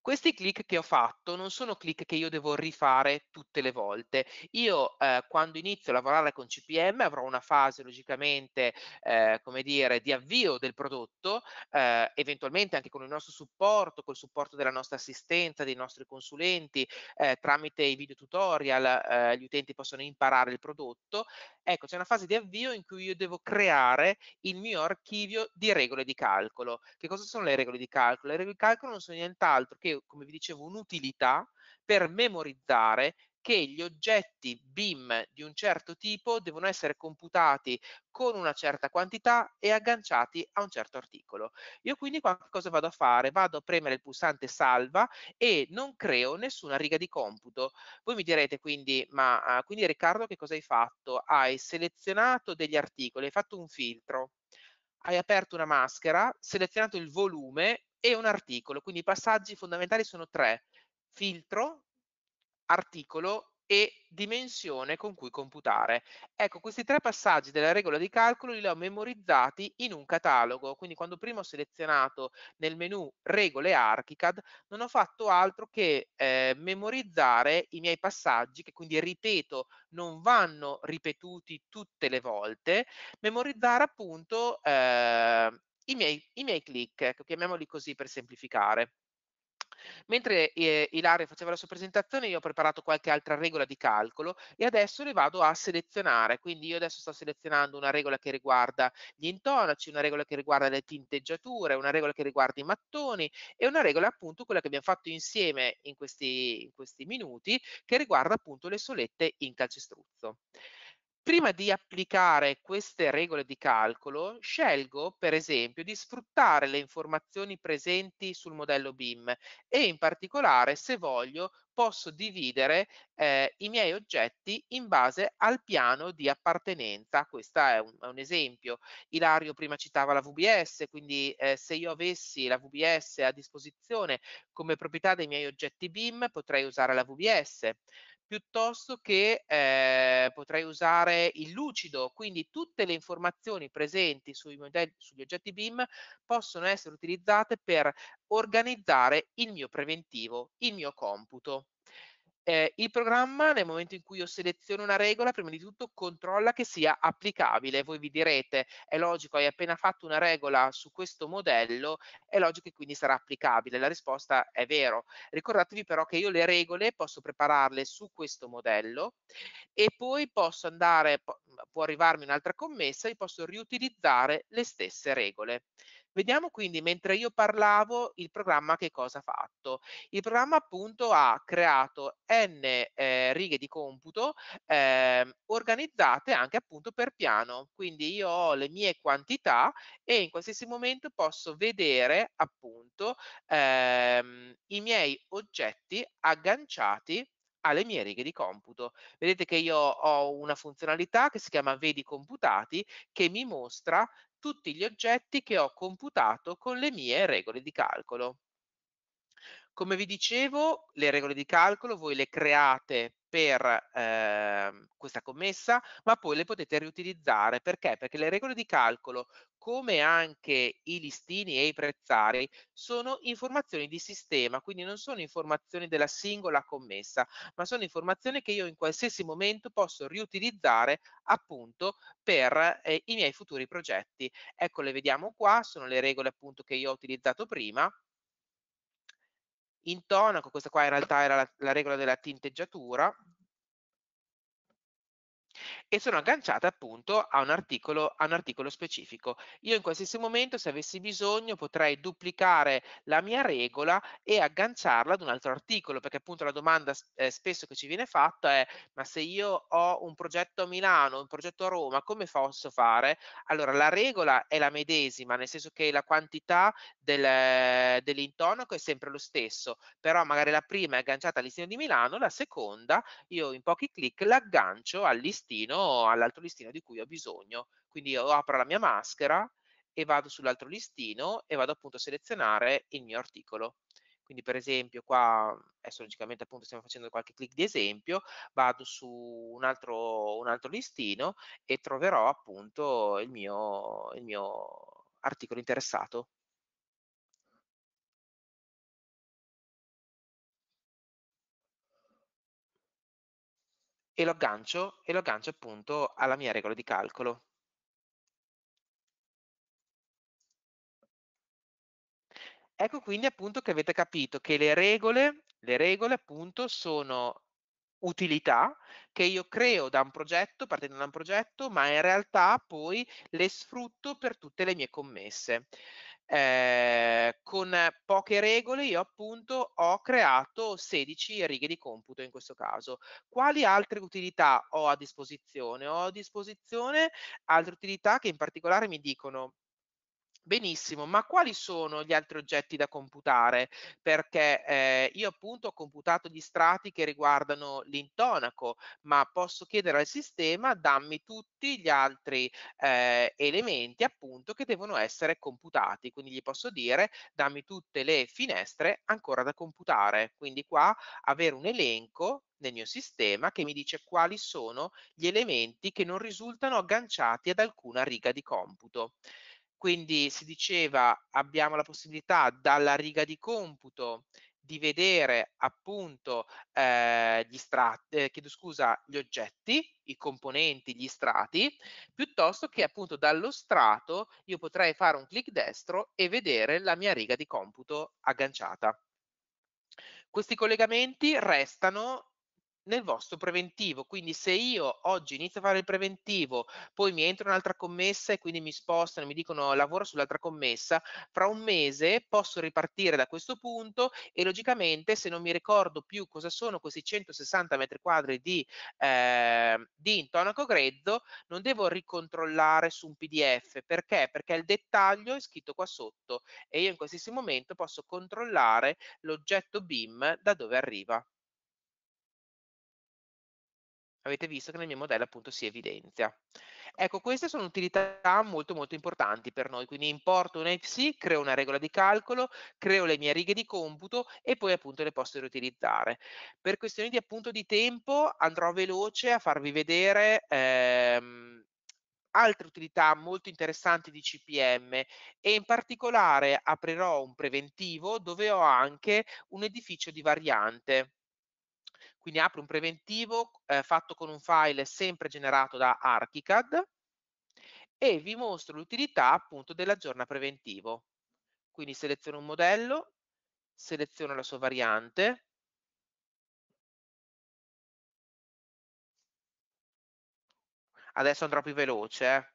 Questi click che ho fatto non sono click che io devo rifare tutte le volte. Io eh, quando inizio a lavorare con CPM avrò una fase logicamente, eh, come dire, di avvio del prodotto, eh, eventualmente anche con il nostro supporto, col supporto della nostra assistenza, dei nostri consulenti, eh, tramite i video tutorial eh, gli utenti possono imparare il prodotto. Ecco, c'è una fase di avvio in cui io devo creare il mio archivio di regole di calcolo. Che cosa sono le regole di calcolo? Le regole di calcolo non sono nient'altro che anche, come vi dicevo, un'utilità per memorizzare che gli oggetti BIM di un certo tipo devono essere computati con una certa quantità e agganciati a un certo articolo. Io quindi qua cosa vado a fare? Vado a premere il pulsante salva e non creo nessuna riga di computo. Voi mi direte quindi, ma ah, quindi Riccardo che cosa hai fatto? Hai selezionato degli articoli, hai fatto un filtro, hai aperto una maschera, selezionato il volume e un articolo. Quindi i passaggi fondamentali sono tre, filtro, articolo e dimensione con cui computare. Ecco, questi tre passaggi della regola di calcolo li ho memorizzati in un catalogo, quindi quando prima ho selezionato nel menu regole ArchiCAD non ho fatto altro che eh, memorizzare i miei passaggi che quindi ripeto non vanno ripetuti tutte le volte, memorizzare appunto eh, i miei, i miei click, ecco, chiamiamoli così per semplificare. Mentre eh, Ilaria faceva la sua presentazione io ho preparato qualche altra regola di calcolo e adesso le vado a selezionare, quindi io adesso sto selezionando una regola che riguarda gli intonaci, una regola che riguarda le tinteggiature, una regola che riguarda i mattoni e una regola appunto quella che abbiamo fatto insieme in questi, in questi minuti che riguarda appunto le solette in calcestruzzo. Prima di applicare queste regole di calcolo, scelgo per esempio di sfruttare le informazioni presenti sul modello BIM e in particolare se voglio posso dividere eh, i miei oggetti in base al piano di appartenenza. Questo è, è un, esempio. Ilario prima citava la VBS, quindi eh, se io avessi la VBS a disposizione come proprietà dei miei oggetti BIM potrei usare la VBS piuttosto che eh, potrei usare il lucido, quindi tutte le informazioni presenti sui modelli, sugli oggetti BIM possono essere utilizzate per organizzare il mio preventivo, il mio computo. Eh, il programma, nel momento in cui io seleziono una regola, prima di tutto controlla che sia applicabile. Voi vi direte, è logico, hai appena fatto una regola su questo modello, è logico che quindi sarà applicabile. La risposta è vero. Ricordatevi però che io le regole posso prepararle su questo modello e poi posso andare, può arrivarmi un'altra commessa, e posso riutilizzare le stesse regole. Vediamo quindi mentre io parlavo il programma che cosa ha fatto. Il programma appunto ha creato n eh, righe di computo eh, organizzate anche appunto per piano, quindi io ho le mie quantità e in qualsiasi momento posso vedere appunto ehm, i miei oggetti agganciati alle mie righe di computo. Vedete che io ho una funzionalità che si chiama vedi computati che mi mostra tutti gli oggetti che ho computato con le mie regole di calcolo. Come vi dicevo, le regole di calcolo voi le create per eh, questa commessa, ma poi le potete riutilizzare. Perché? Perché le regole di calcolo, come anche i listini e i prezzari, sono informazioni di sistema, quindi non sono informazioni della singola commessa, ma sono informazioni che io in qualsiasi momento posso riutilizzare appunto per eh, i miei futuri progetti. Ecco, le vediamo qua, sono le regole appunto che io ho utilizzato prima, intonaco, questa qua in realtà era la, la regola della tinteggiatura, e sono agganciate appunto a un, articolo, a un articolo specifico. Io in qualsiasi momento, se avessi bisogno, potrei duplicare la mia regola e agganciarla ad un altro articolo, perché appunto la domanda eh, spesso che ci viene fatta è ma se io ho un progetto a Milano, un progetto a Roma, come posso fare? Allora la regola è la medesima, nel senso che la quantità del, dell'intonaco è sempre lo stesso, però magari la prima è agganciata al di Milano, la seconda io in pochi clic l'aggancio al listino all'altro listino di cui ho bisogno. Quindi io apro la mia maschera e vado sull'altro listino e vado appunto a selezionare il mio articolo. Quindi per esempio qua, adesso logicamente appunto stiamo facendo qualche clic di esempio, vado su un altro, un altro listino e troverò appunto il mio, il mio articolo interessato. e lo aggancio, e lo aggancio appunto alla mia regola di calcolo. Ecco quindi appunto che avete capito che le regole, le regole appunto sono utilità che io creo da un progetto, partendo da un progetto, ma in realtà poi le sfrutto per tutte le mie commesse. Eh, con poche regole io appunto ho creato 16 righe di computo in questo caso. Quali altre utilità ho a disposizione? Ho a disposizione altre utilità che in particolare mi dicono Benissimo, ma quali sono gli altri oggetti da computare? Perché eh, io appunto ho computato gli strati che riguardano l'intonaco, ma posso chiedere al sistema dammi tutti gli altri eh, elementi appunto che devono essere computati, quindi gli posso dire dammi tutte le finestre ancora da computare, quindi qua avere un elenco nel mio sistema che mi dice quali sono gli elementi che non risultano agganciati ad alcuna riga di computo. Quindi si diceva abbiamo la possibilità dalla riga di computo di vedere appunto eh, gli strati, eh, chiedo scusa, gli oggetti, i componenti, gli strati, piuttosto che appunto dallo strato io potrei fare un clic destro e vedere la mia riga di computo agganciata. Questi collegamenti restano nel vostro preventivo. Quindi se io oggi inizio a fare il preventivo, poi mi entra un'altra commessa e quindi mi spostano, e mi dicono lavoro sull'altra commessa, fra un mese posso ripartire da questo punto e logicamente se non mi ricordo più cosa sono questi 160 metri quadri di, eh, di intonaco grezzo, non devo ricontrollare su un PDF. Perché? Perché il dettaglio è scritto qua sotto e io in qualsiasi momento posso controllare l'oggetto BIM da dove arriva. Avete visto che nel mio modello appunto si evidenzia. Ecco, queste sono utilità molto molto importanti per noi, quindi importo un FC, creo una regola di calcolo, creo le mie righe di computo e poi appunto le posso riutilizzare. Per questioni di appunto di tempo andrò veloce a farvi vedere ehm, altre utilità molto interessanti di CPM e in particolare aprirò un preventivo dove ho anche un edificio di variante quindi apro un preventivo eh, fatto con un file sempre generato da Archicad e vi mostro l'utilità appunto della preventivo. Quindi seleziono un modello, seleziono la sua variante, adesso andrò più veloce, eh.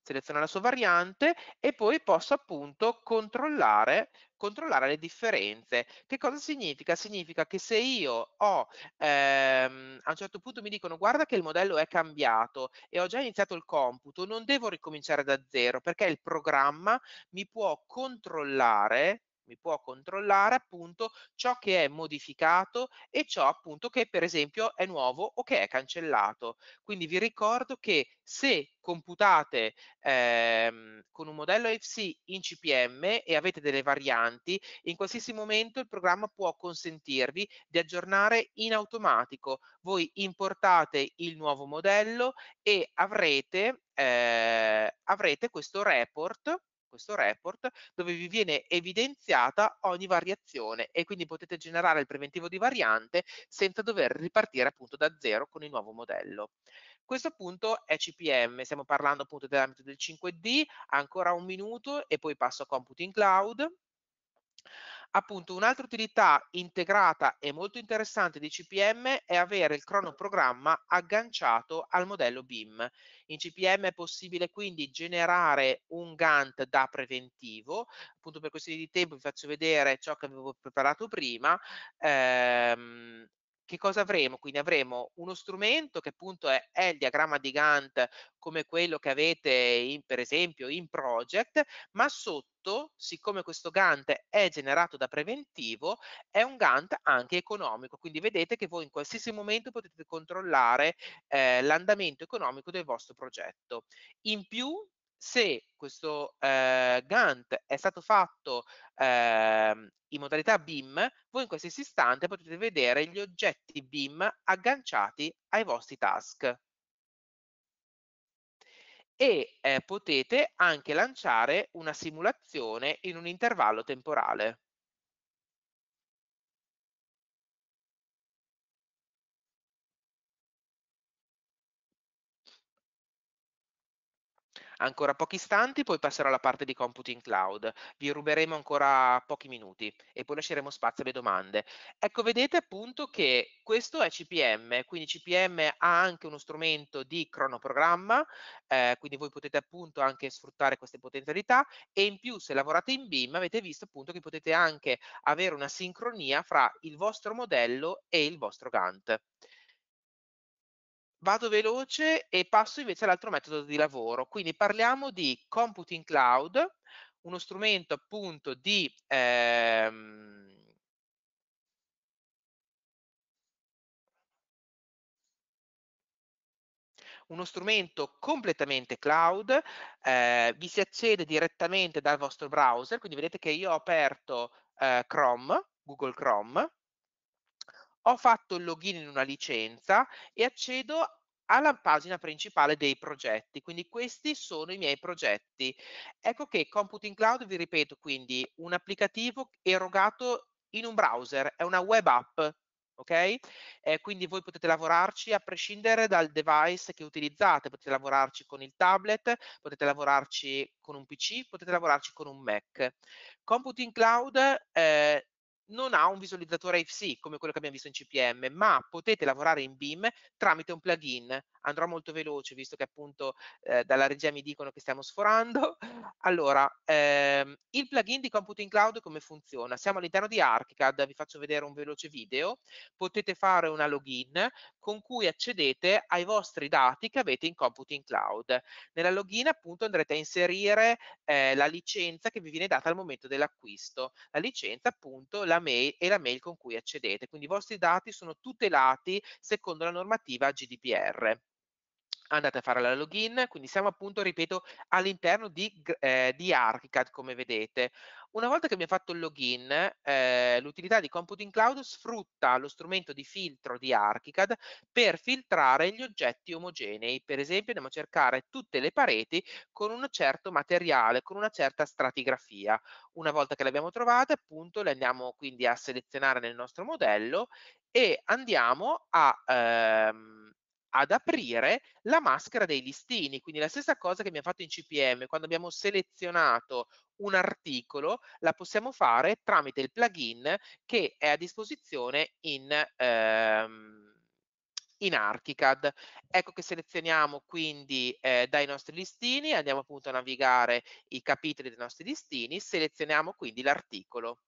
seleziono la sua variante e poi posso appunto controllare controllare le differenze. Che cosa significa? Significa che se io ho, ehm, a un certo punto mi dicono guarda che il modello è cambiato e ho già iniziato il computo, non devo ricominciare da zero perché il programma mi può controllare mi può controllare appunto ciò che è modificato e ciò appunto che per esempio è nuovo o che è cancellato. Quindi vi ricordo che se computate ehm, con un modello FC in CPM e avete delle varianti, in qualsiasi momento il programma può consentirvi di aggiornare in automatico. Voi importate il nuovo modello e avrete, eh, avrete questo report questo report dove vi viene evidenziata ogni variazione e quindi potete generare il preventivo di variante senza dover ripartire appunto da zero con il nuovo modello. Questo appunto è CPM, stiamo parlando appunto dell'ambito del 5D, ancora un minuto e poi passo a Computing Cloud. Appunto, un'altra utilità integrata e molto interessante di CPM è avere il cronoprogramma agganciato al modello BIM. In CPM è possibile quindi generare un Gantt da preventivo, appunto per questioni di tempo vi faccio vedere ciò che avevo preparato prima, ehm, che cosa avremo? Quindi avremo uno strumento che appunto è, è, il diagramma di Gantt come quello che avete in, per esempio in project, ma sotto, siccome questo Gantt è generato da preventivo, è un Gantt anche economico, quindi vedete che voi in qualsiasi momento potete controllare eh, l'andamento economico del vostro progetto. In più se questo eh, Gantt è stato fatto eh, in modalità BIM, voi in qualsiasi istante potete vedere gli oggetti BIM agganciati ai vostri task. E eh, potete anche lanciare una simulazione in un intervallo temporale. Ancora pochi istanti, poi passerò alla parte di computing cloud. Vi ruberemo ancora pochi minuti e poi lasceremo spazio alle domande. Ecco, vedete appunto che questo è CPM, quindi CPM ha anche uno strumento di cronoprogramma, eh, quindi voi potete appunto anche sfruttare queste potenzialità e in più se lavorate in BIM avete visto appunto che potete anche avere una sincronia fra il vostro modello e il vostro Gantt vado veloce e passo invece all'altro metodo di lavoro. Quindi parliamo di Computing Cloud, uno strumento appunto di... Ehm, uno strumento completamente cloud, eh, vi si accede direttamente dal vostro browser, quindi vedete che io ho aperto eh, Chrome, Google Chrome, ho fatto il login in una licenza e accedo alla pagina principale dei progetti, quindi questi sono i miei progetti. Ecco che Computing Cloud, vi ripeto, quindi un applicativo erogato in un browser, è una web app, ok? Eh, quindi voi potete lavorarci a prescindere dal device che utilizzate, potete lavorarci con il tablet, potete lavorarci con un PC, potete lavorarci con un Mac. Computing Cloud eh, non ha un visualizzatore IFC come quello che abbiamo visto in CPM, ma potete lavorare in BIM tramite un plugin. Andrò molto veloce, visto che appunto eh, dalla regia mi dicono che stiamo sforando. Allora, ehm, il plugin di Computing Cloud come funziona? Siamo all'interno di ArchiCAD, vi faccio vedere un veloce video. Potete fare una login con cui accedete ai vostri dati che avete in Computing Cloud. Nella login appunto andrete a inserire eh, la licenza che vi viene data al momento dell'acquisto. La licenza appunto la la mail e la mail con cui accedete. Quindi i vostri dati sono tutelati secondo la normativa GDPR andate a fare la login, quindi siamo appunto, ripeto, all'interno di, eh, di, ArchiCAD come vedete. Una volta che abbiamo fatto il login, eh, l'utilità di Computing Cloud sfrutta lo strumento di filtro di ArchiCAD per filtrare gli oggetti omogenei. Per esempio andiamo a cercare tutte le pareti con un certo materiale, con una certa stratigrafia. Una volta che l'abbiamo trovata, appunto, le andiamo quindi a selezionare nel nostro modello e andiamo a... Ehm, ad aprire la maschera dei listini. Quindi la stessa cosa che abbiamo fatto in CPM, quando abbiamo selezionato un articolo, la possiamo fare tramite il plugin che è a disposizione in, ehm, in Archicad. Ecco che selezioniamo quindi eh, dai nostri listini, andiamo appunto a navigare i capitoli dei nostri listini, selezioniamo quindi l'articolo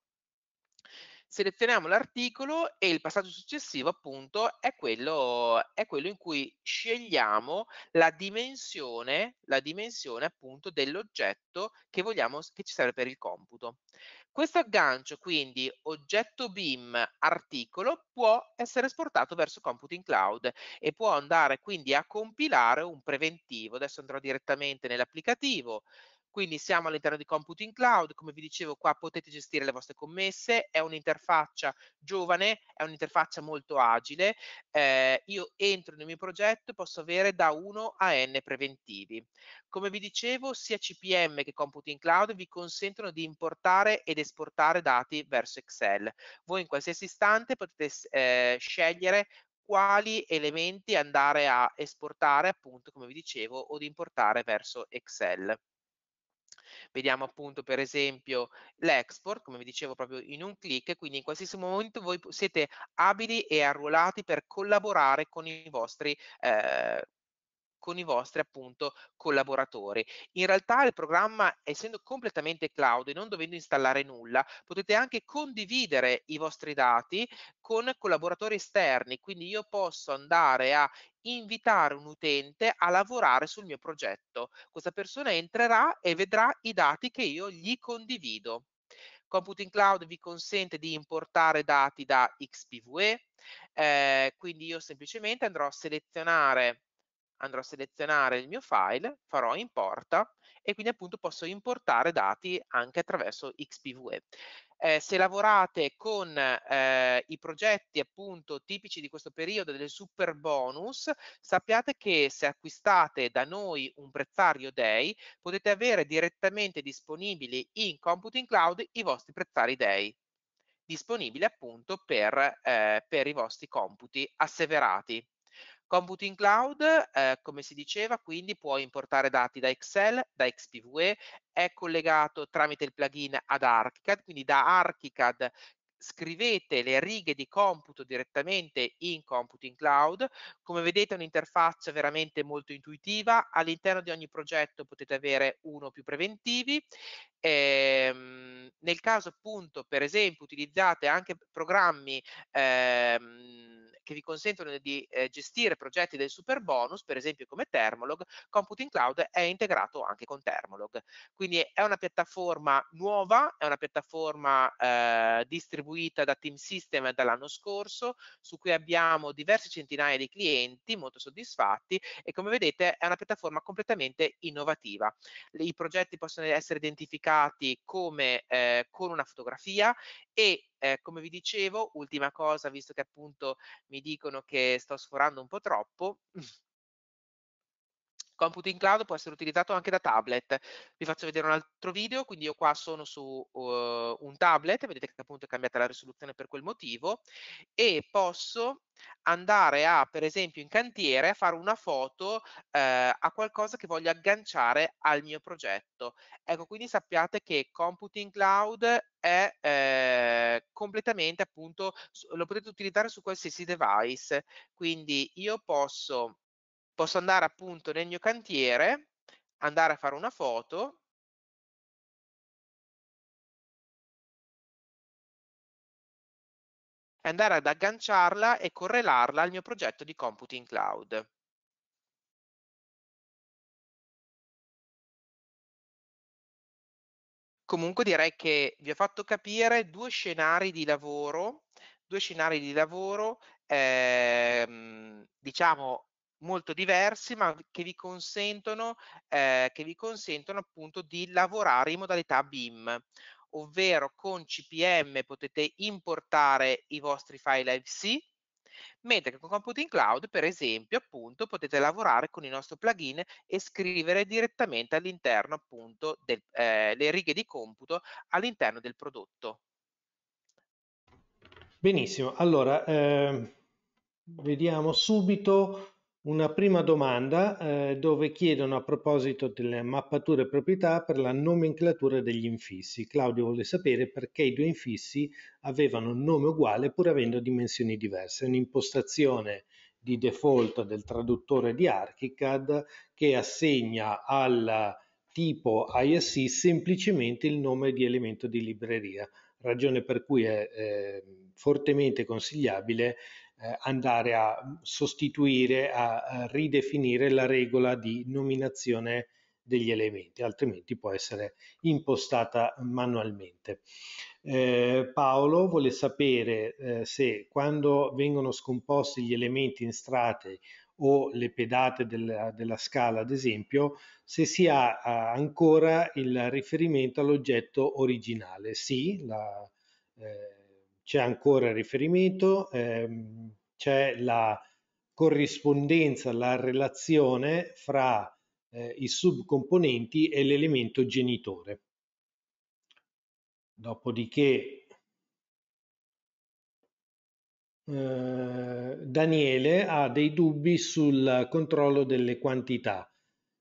selezioniamo l'articolo e il passaggio successivo appunto è quello, è quello in cui scegliamo la dimensione, la dimensione appunto dell'oggetto che vogliamo che ci serve per il computo. Questo aggancio quindi oggetto BIM articolo può essere esportato verso Computing Cloud e può andare quindi a compilare un preventivo. Adesso andrò direttamente nell'applicativo, quindi siamo all'interno di Computing Cloud, come vi dicevo qua potete gestire le vostre commesse, è un'interfaccia giovane, è un'interfaccia molto agile, eh, io entro nel mio progetto e posso avere da 1 a n preventivi. Come vi dicevo sia CPM che Computing Cloud vi consentono di importare ed esportare dati verso Excel. Voi in qualsiasi istante potete eh, scegliere quali elementi andare a esportare appunto come vi dicevo o di importare verso Excel. Vediamo appunto per esempio l'export, come vi dicevo proprio in un clic, quindi in qualsiasi momento voi siete abili e arruolati per collaborare con i vostri eh, con i vostri appunto collaboratori. In realtà il programma, essendo completamente cloud e non dovendo installare nulla, potete anche condividere i vostri dati con collaboratori esterni, quindi io posso andare a invitare un utente a lavorare sul mio progetto. Questa persona entrerà e vedrà i dati che io gli condivido. Computing Cloud vi consente di importare dati da XPVE, eh, quindi io semplicemente andrò a selezionare andrò a selezionare il mio file, farò importa e quindi appunto posso importare dati anche attraverso XPVE. Eh, se lavorate con eh, i progetti appunto tipici di questo periodo del super bonus, sappiate che se acquistate da noi un prezzario day potete avere direttamente disponibili in Computing Cloud i vostri prezzari day disponibili appunto per, eh, per i vostri computi asseverati Computing Cloud, eh, come si diceva, quindi può importare dati da Excel, da XPVE, è collegato tramite il plugin ad Archicad, quindi da Archicad scrivete le righe di computo direttamente in Computing Cloud. Come vedete è un'interfaccia veramente molto intuitiva, all'interno di ogni progetto potete avere uno o più preventivi. Ehm, nel caso appunto, per esempio, utilizzate anche programmi ehm, che vi consentono di eh, gestire progetti del super bonus, per esempio come Termolog, Computing Cloud è integrato anche con Termolog. Quindi è una piattaforma nuova, è una piattaforma eh, distribuita da Team System dall'anno scorso, su cui abbiamo diverse centinaia di clienti molto soddisfatti e come vedete è una piattaforma completamente innovativa. I progetti possono essere identificati come eh, con una fotografia e eh, come vi dicevo, ultima cosa, visto che appunto mi dicono che sto sforando un po' troppo, Computing cloud può essere utilizzato anche da tablet. Vi faccio vedere un altro video, quindi io qua sono su uh, un tablet, vedete che appunto è cambiata la risoluzione per quel motivo, e posso andare a, per esempio, in cantiere a fare una foto eh, a qualcosa che voglio agganciare al mio progetto. Ecco, quindi sappiate che Computing Cloud è eh, completamente, appunto, lo potete utilizzare su qualsiasi device. Quindi io posso posso andare appunto nel mio cantiere, andare a fare una foto, andare ad agganciarla e correlarla al mio progetto di Computing Cloud. Comunque direi che vi ho fatto capire due scenari di lavoro, due scenari di lavoro ehm, diciamo molto diversi ma che vi consentono, eh, che vi consentono appunto di lavorare in modalità BIM ovvero con CPM potete importare i vostri file IFC, mentre con Computing Cloud, per esempio, appunto, potete lavorare con il nostro plugin e scrivere direttamente all'interno appunto delle eh, righe di computo all'interno del prodotto. Benissimo, allora eh, vediamo subito una prima domanda eh, dove chiedono a proposito delle mappature proprietà per la nomenclatura degli infissi. Claudio vuole sapere perché i due infissi avevano nome uguale pur avendo dimensioni diverse. È un'impostazione di default del traduttore di ArchiCAD che assegna al tipo ISC semplicemente il nome di elemento di libreria, ragione per cui è eh, fortemente consigliabile eh, andare a sostituire, a ridefinire la regola di nominazione degli elementi, altrimenti può essere impostata manualmente. Eh, Paolo vuole sapere eh, se quando vengono scomposti gli elementi in strate o le pedate della, della scala, ad esempio, se si ha ancora il riferimento all'oggetto originale. Sì, la, eh, c'è ancora il riferimento, ehm, c'è la corrispondenza, la relazione fra eh, i subcomponenti e l'elemento genitore. Dopodiché eh, Daniele ha dei dubbi sul controllo delle quantità.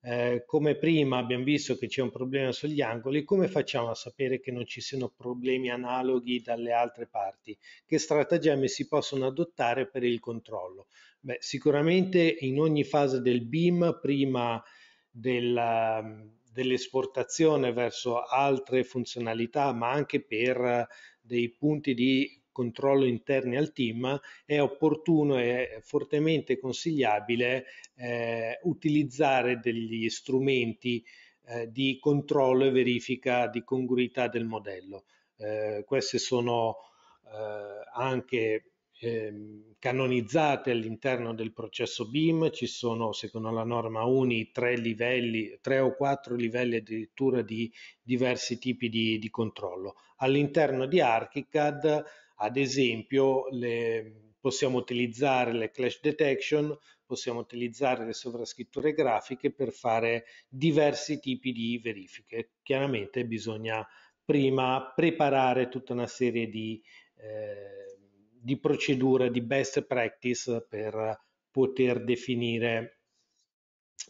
Eh, come prima abbiamo visto che c'è un problema sugli angoli, come facciamo a sapere che non ci siano problemi analoghi dalle altre parti? Che stratagemmi si possono adottare per il controllo? Beh, sicuramente in ogni fase del BIM, prima del, ehm, dell'esportazione verso altre funzionalità, ma anche per dei punti di controllo interni al team, è opportuno e fortemente consigliabile eh, utilizzare degli strumenti eh, di controllo e verifica di congruità del modello. Eh, queste sono eh, anche ehm, canonizzate all'interno del processo BIM, ci sono secondo la norma UNI tre livelli, tre o quattro livelli addirittura di diversi tipi di, di controllo. All'interno di Archicad ad esempio, le, possiamo utilizzare le clash detection, possiamo utilizzare le sovrascritture grafiche per fare diversi tipi di verifiche. Chiaramente bisogna prima preparare tutta una serie di, eh, di procedure, di best practice per poter definire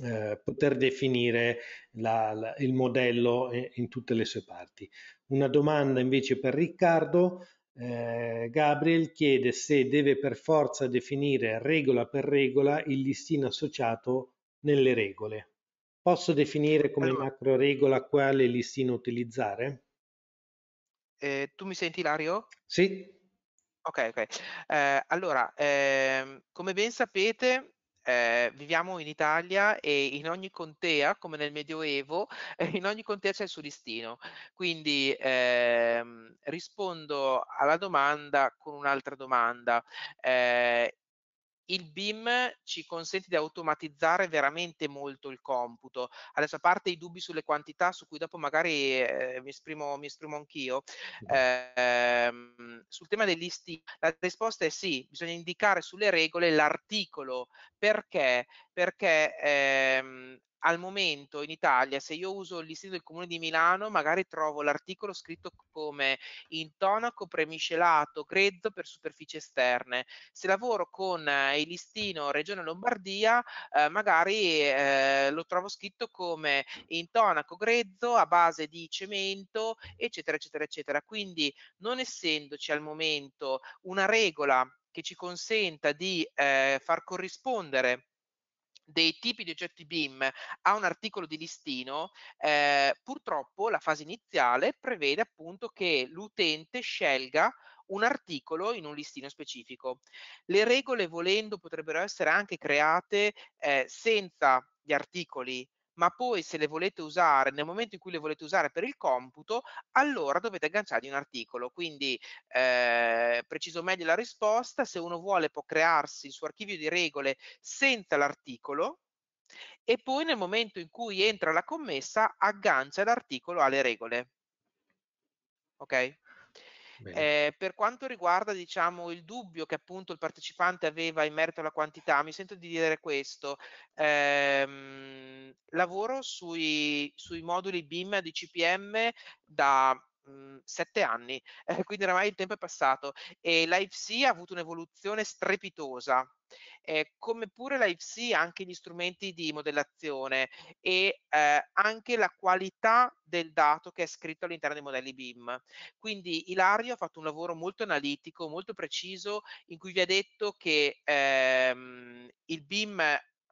eh, poter definire la, la, il modello in, eh, in, tutte le sue parti. Una domanda invece per Riccardo, eh, Gabriel chiede se deve per forza definire regola per regola il listino associato nelle regole. Posso definire come allora, macro regola quale listino utilizzare? Eh, tu mi senti Lario? Sì. Ok, ok. Eh, allora, ehm, come ben sapete, eh, viviamo in Italia e in ogni contea, come nel Medioevo, eh, in ogni contea c'è il suo listino. Quindi eh, rispondo alla domanda con un'altra domanda. Eh, il BIM ci consente di automatizzare veramente molto il computo. Adesso a parte i dubbi sulle quantità, su cui dopo magari eh, mi, esprimo, mi esprimo anch'io, eh, sul tema degli listi la risposta è sì, bisogna indicare sulle regole l'articolo. Perché? Perché ehm, al momento in Italia, se io uso l'istituto del comune di Milano, magari trovo l'articolo scritto come intonaco premiscelato grezzo per superfici esterne. Se lavoro con eh, il listino regione Lombardia, eh, magari eh, lo trovo scritto come intonaco grezzo a base di cemento, eccetera, eccetera, eccetera. Quindi, non essendoci al momento una regola che ci consenta di eh, far corrispondere dei tipi di oggetti BIM a un articolo di listino, eh, purtroppo la fase iniziale prevede appunto che l'utente scelga un articolo in un listino specifico. Le regole, volendo, potrebbero essere anche create eh, senza gli articoli ma poi se le volete usare, nel momento in cui le volete usare per il computo, allora dovete agganciargli un articolo. Quindi eh, preciso meglio la risposta, se uno vuole può crearsi il suo archivio di regole senza l'articolo, e poi nel momento in cui entra la commessa aggancia l'articolo alle regole. Ok? Eh, per quanto riguarda diciamo, il dubbio che appunto il partecipante aveva in merito alla quantità, mi sento di dire questo, ehm, lavoro sui, sui moduli BIM di CPM da mh, mhmm, sette anni, eh, quindi oramai il tempo è passato e l'IFC ha avuto un'evoluzione strepitosa. Eh, come pure l'IFC anche gli strumenti di modellazione e eh, anche la qualità del dato che è scritto all'interno dei modelli BIM. Quindi Ilario ha fatto un lavoro molto analitico, molto preciso, in cui vi ha detto che ehm, il BIM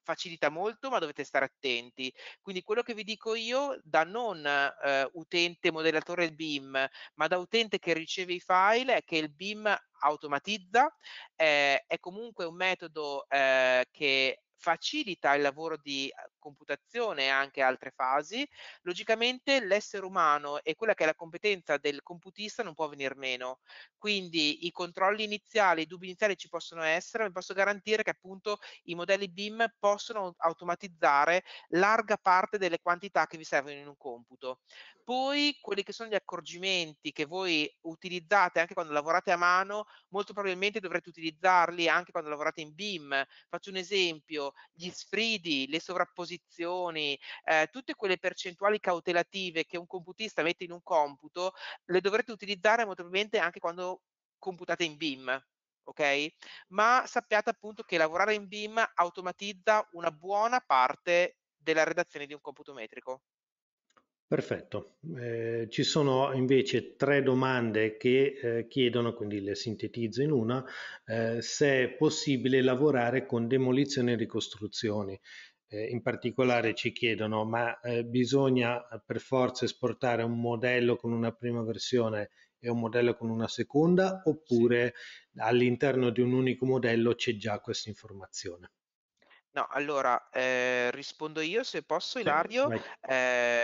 facilita molto, ma dovete stare attenti. Quindi quello che vi dico io da non eh, utente modellatore BIM, ma da utente che riceve i file è che il BIM automatizza, eh, è comunque un metodo eh, che facilita il lavoro di eh, computazione e anche altre fasi, logicamente l'essere umano e quella che è la competenza del computista non può venir meno. Quindi i controlli iniziali, i dubbi iniziali ci possono essere, ma vi posso garantire che appunto i modelli BIM possono automatizzare larga parte delle quantità che vi servono in un computo. Poi quelli che sono gli accorgimenti che voi utilizzate anche quando lavorate a mano molto probabilmente dovrete utilizzarli anche quando lavorate in BIM. Faccio un esempio, gli sfridi, le sovrapposizioni, eh, tutte quelle percentuali cautelative che un computista mette in un computo, le dovrete utilizzare molto probabilmente anche quando computate in BIM. Okay? Ma sappiate appunto che lavorare in BIM automatizza una buona parte della redazione di un computo metrico. Perfetto, eh, ci sono invece tre domande che eh, chiedono, quindi le sintetizzo in una, eh, se è possibile lavorare con demolizioni e ricostruzioni. Eh, in particolare ci chiedono, ma eh, bisogna eh, per forza esportare un modello con una prima versione e un modello con una seconda oppure sì. all'interno di un unico modello c'è già questa informazione? allora eh, rispondo io se posso, Ilario. Eh,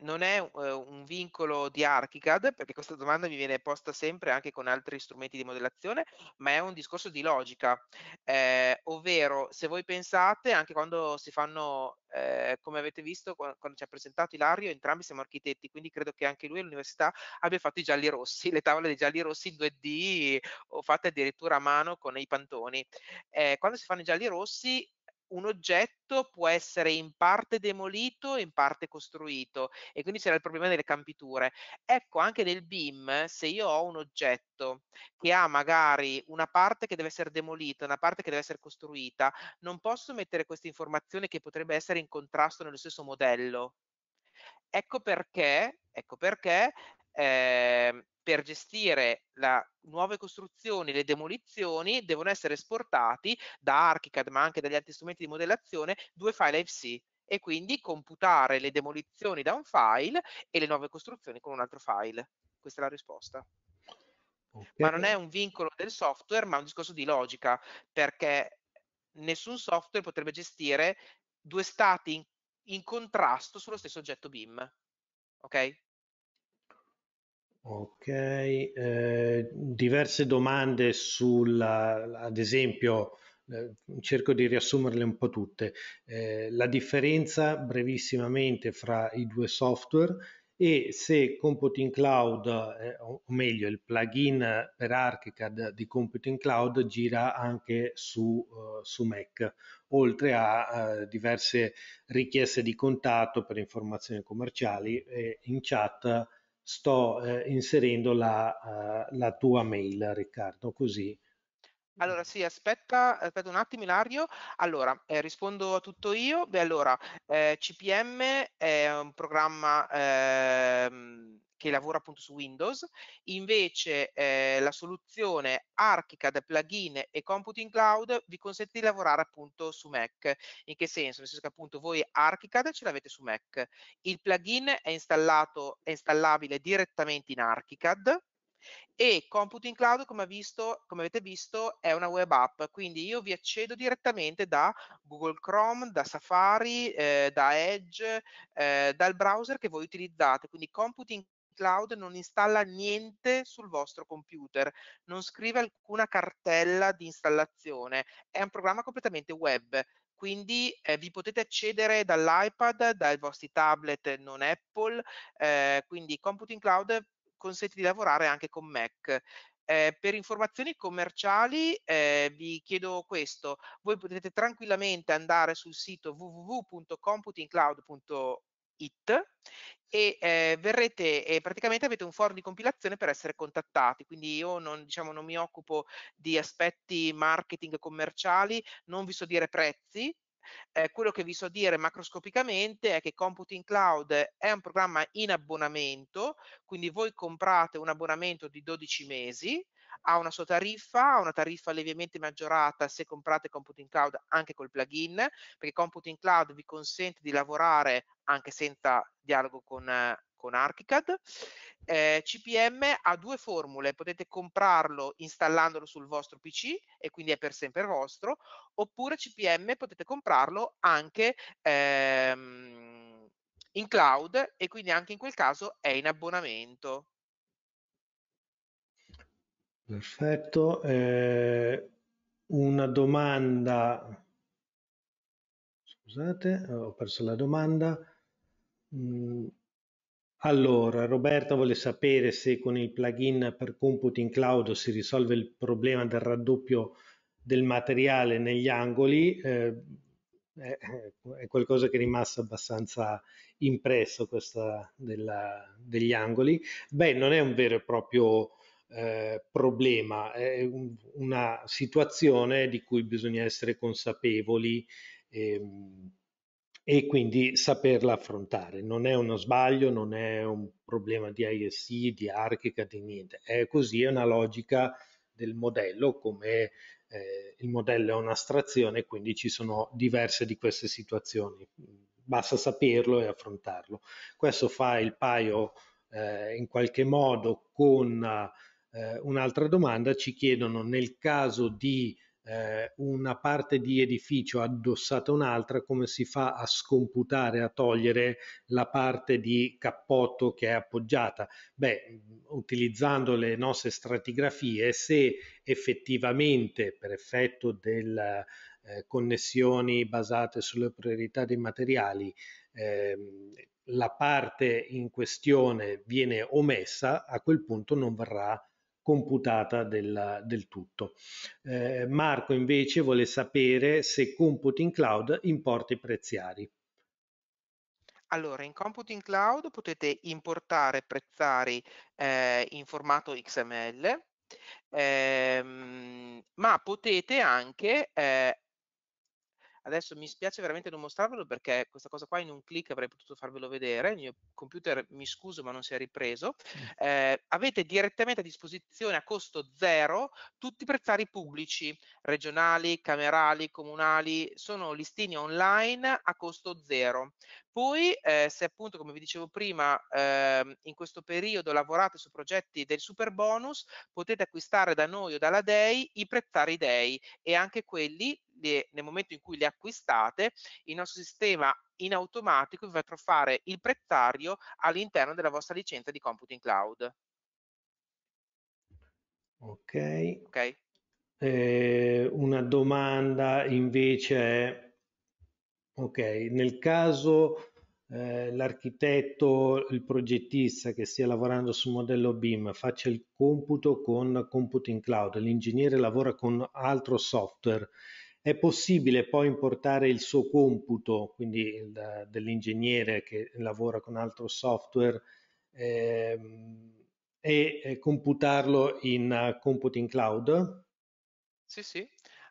non è eh, un vincolo di ArchiCAD, perché questa domanda mi viene posta sempre anche con altri strumenti di modellazione, ma è un discorso di logica, ehm, ovvero se voi pensate, anche quando si fanno, ehm, come avete visto, quando, quando ci ha presentato Ilario, entrambi siamo architetti, quindi credo che anche lui all'università abbia fatto i gialli rossi, le tavole dei gialli rossi 2D o fatte addirittura a mano con i pantoni. Ehm, quando si fanno i gialli rossi, un oggetto può essere in parte demolito e in parte costruito e quindi c'era il problema delle campiture. Ecco, anche nel BIM, se io ho un oggetto che ha magari una parte che deve essere demolita, una parte che deve essere costruita, non posso mettere questa informazione che potrebbe essere in contrasto nello stesso modello. Ecco perché, ecco perché eh, per gestire le nuove costruzioni, le demolizioni, devono essere esportati da ArchiCAD, ma anche dagli altri strumenti di modellazione, due file IFC e quindi computare le demolizioni da un file e le nuove costruzioni con un altro file. Questa è la risposta. Okay. Ma non è un vincolo del software, ma un discorso di logica, perché nessun software potrebbe gestire due stati in, in contrasto sullo stesso oggetto BIM. Ok? Ok, eh, diverse domande sulla, ad esempio, eh, cerco di riassumerle un po' tutte. Eh, la differenza brevissimamente fra i due software e se Computing Cloud, eh, o meglio il plugin per Archicad di Computing Cloud gira anche su, uh, su Mac, oltre a uh, diverse richieste di contatto per informazioni commerciali in chat sto eh, inserendo la, uh, la, tua mail, Riccardo, così. Allora sì, aspetta, aspetta un attimo Ilario. Allora, eh, rispondo a tutto io. Beh, allora, eh, CPM è un programma ehm, che lavora appunto su Windows, invece eh, la soluzione ArchiCAD plugin e Computing Cloud vi consente di lavorare appunto su Mac. In che senso? Nel senso che appunto voi ArchiCAD ce l'avete su Mac, il plugin è installato, è installabile direttamente in ArchiCAD, e Computing Cloud, come, visto, come, avete visto, è una web app, quindi io vi accedo direttamente da Google Chrome, da Safari, eh, da Edge, eh, dal browser che voi utilizzate, quindi Computing cloud non installa niente sul vostro computer, non scrive alcuna cartella di installazione, è un programma completamente web, quindi eh, vi potete accedere dall'iPad, dai vostri tablet non Apple, eh, quindi Computing Cloud consente di lavorare anche con Mac. Eh, per informazioni commerciali eh, vi chiedo questo, voi potete tranquillamente andare sul sito www.computingcloud.com it e eh, verrete eh, praticamente avete un forum di compilazione per essere contattati quindi io non, diciamo, non mi occupo di aspetti marketing commerciali non vi so dire prezzi eh, quello che vi so dire macroscopicamente è che Computing Cloud è un programma in abbonamento, quindi voi comprate un abbonamento di 12 mesi ha una sua tariffa, ha una tariffa lievemente maggiorata se comprate Computing Cloud anche col plugin, perché Computing Cloud vi consente di lavorare anche senza dialogo con, con Archicad. Eh, CPM ha due formule, potete comprarlo installandolo sul vostro PC e quindi è per sempre vostro, oppure CPM potete comprarlo anche ehm, in cloud e quindi anche in quel caso è in abbonamento. Perfetto. Eh, una domanda. Scusate, eh, ho perso la domanda. Mm, allora, Roberta vuole sapere se con il plugin per Computing cloud si risolve il problema del raddoppio del materiale negli angoli. Eh, eh, eh è qualcosa che è rimasto abbastanza impresso questa della, degli angoli. Beh, non è un vero e proprio eh, problema, è un, una situazione di cui bisogna essere consapevoli ehm, e quindi saperla affrontare. Non è uno sbaglio, non è un problema di ISC, di archica, di niente. È così, è una logica del modello, come eh, il modello è un'astrazione, quindi ci sono diverse di queste situazioni. Basta saperlo e affrontarlo. Questo fa il paio eh, in qualche modo con eh, un'altra domanda, ci chiedono nel caso di eh, una parte di edificio addossata a un'altra, come si fa a scomputare, a togliere la parte di cappotto che è appoggiata? Beh, utilizzando le nostre stratigrafie, se effettivamente per effetto delle eh, connessioni basate sulle priorità dei materiali, ehm, la parte in questione viene omessa, a quel punto non verrà computata del, del tutto. Eh, Marco invece vuole sapere se Computing Cloud importa i prezziari. Allora, in Computing Cloud potete importare prezzari eh, in formato XML, ehm, ma potete anche eh, Adesso mi spiace veramente non mostrarvelo perché questa cosa qua in un clic avrei potuto farvelo vedere, il mio computer mi scuso ma non si è ripreso. Eh, avete direttamente a disposizione a costo zero tutti i prezzari pubblici, regionali, camerali, comunali, sono listini online a costo zero. Poi eh, se appunto come vi dicevo prima eh, in questo periodo lavorate su progetti del super bonus potete acquistare da noi o dalla DEI i prezzari DEI e anche quelli le, nel momento in cui le acquistate, il nostro sistema in automatico vi potrà fare il prezzario all'interno della vostra licenza di computing cloud. Ok. okay. Eh, una domanda invece è, ok, nel caso eh, l'architetto, il progettista che stia lavorando sul modello BIM faccia il computo con Computing Cloud, l'ingegnere lavora con altro software, è possibile poi importare il suo computo, quindi il, dell'ingegnere che lavora con altro software, eh, e computarlo in uh, computing cloud? Sì, sì,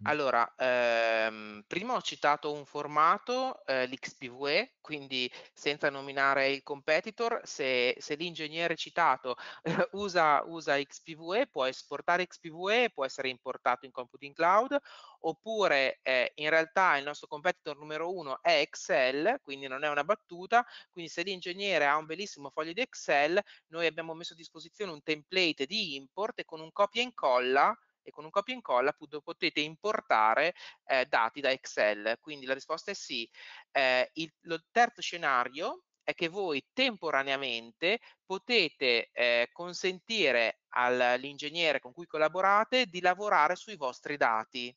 allora, ehm, prima ho citato un formato, eh, l'XPVE, quindi senza nominare il competitor, se, se l'ingegnere citato eh, usa, usa XPVE, può esportare XPVE, può essere importato in Computing Cloud, oppure eh, in realtà il nostro competitor numero uno è Excel, quindi non è una battuta, quindi se l'ingegnere ha un bellissimo foglio di Excel, noi abbiamo messo a disposizione un template di import e con un copia e incolla e con un copia e incolla potete importare eh, dati da Excel. Quindi la risposta è sì. Eh, il, lo terzo scenario è che voi temporaneamente potete eh, consentire all'ingegnere con cui collaborate di lavorare sui vostri dati.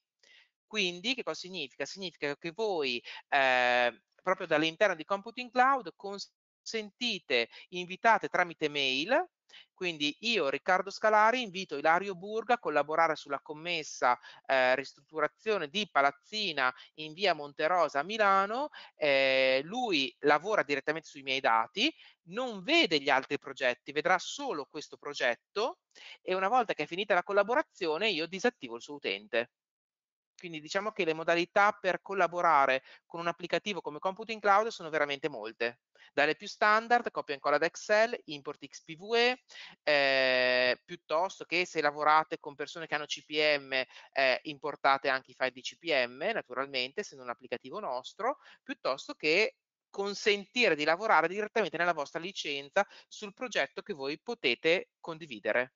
Quindi che cosa significa? Significa che voi eh, proprio dall'interno di Computing Cloud consentite, invitate tramite mail quindi io, Riccardo Scalari, invito Ilario Burga a collaborare sulla commessa eh, ristrutturazione di Palazzina in via Monterosa a Milano. Eh, lui lavora direttamente sui miei dati, non vede gli altri progetti, vedrà solo questo progetto e una volta che è finita la collaborazione io disattivo il suo utente. Quindi diciamo che le modalità per collaborare con un applicativo come Computing Cloud sono veramente molte. Dalle più standard, copia e incolla da Excel, import XPVE, eh, piuttosto che se lavorate con persone che hanno CPM, eh, importate anche i file di CPM, naturalmente, se essendo un applicativo nostro, piuttosto che consentire di lavorare direttamente nella vostra licenza sul progetto che voi potete condividere.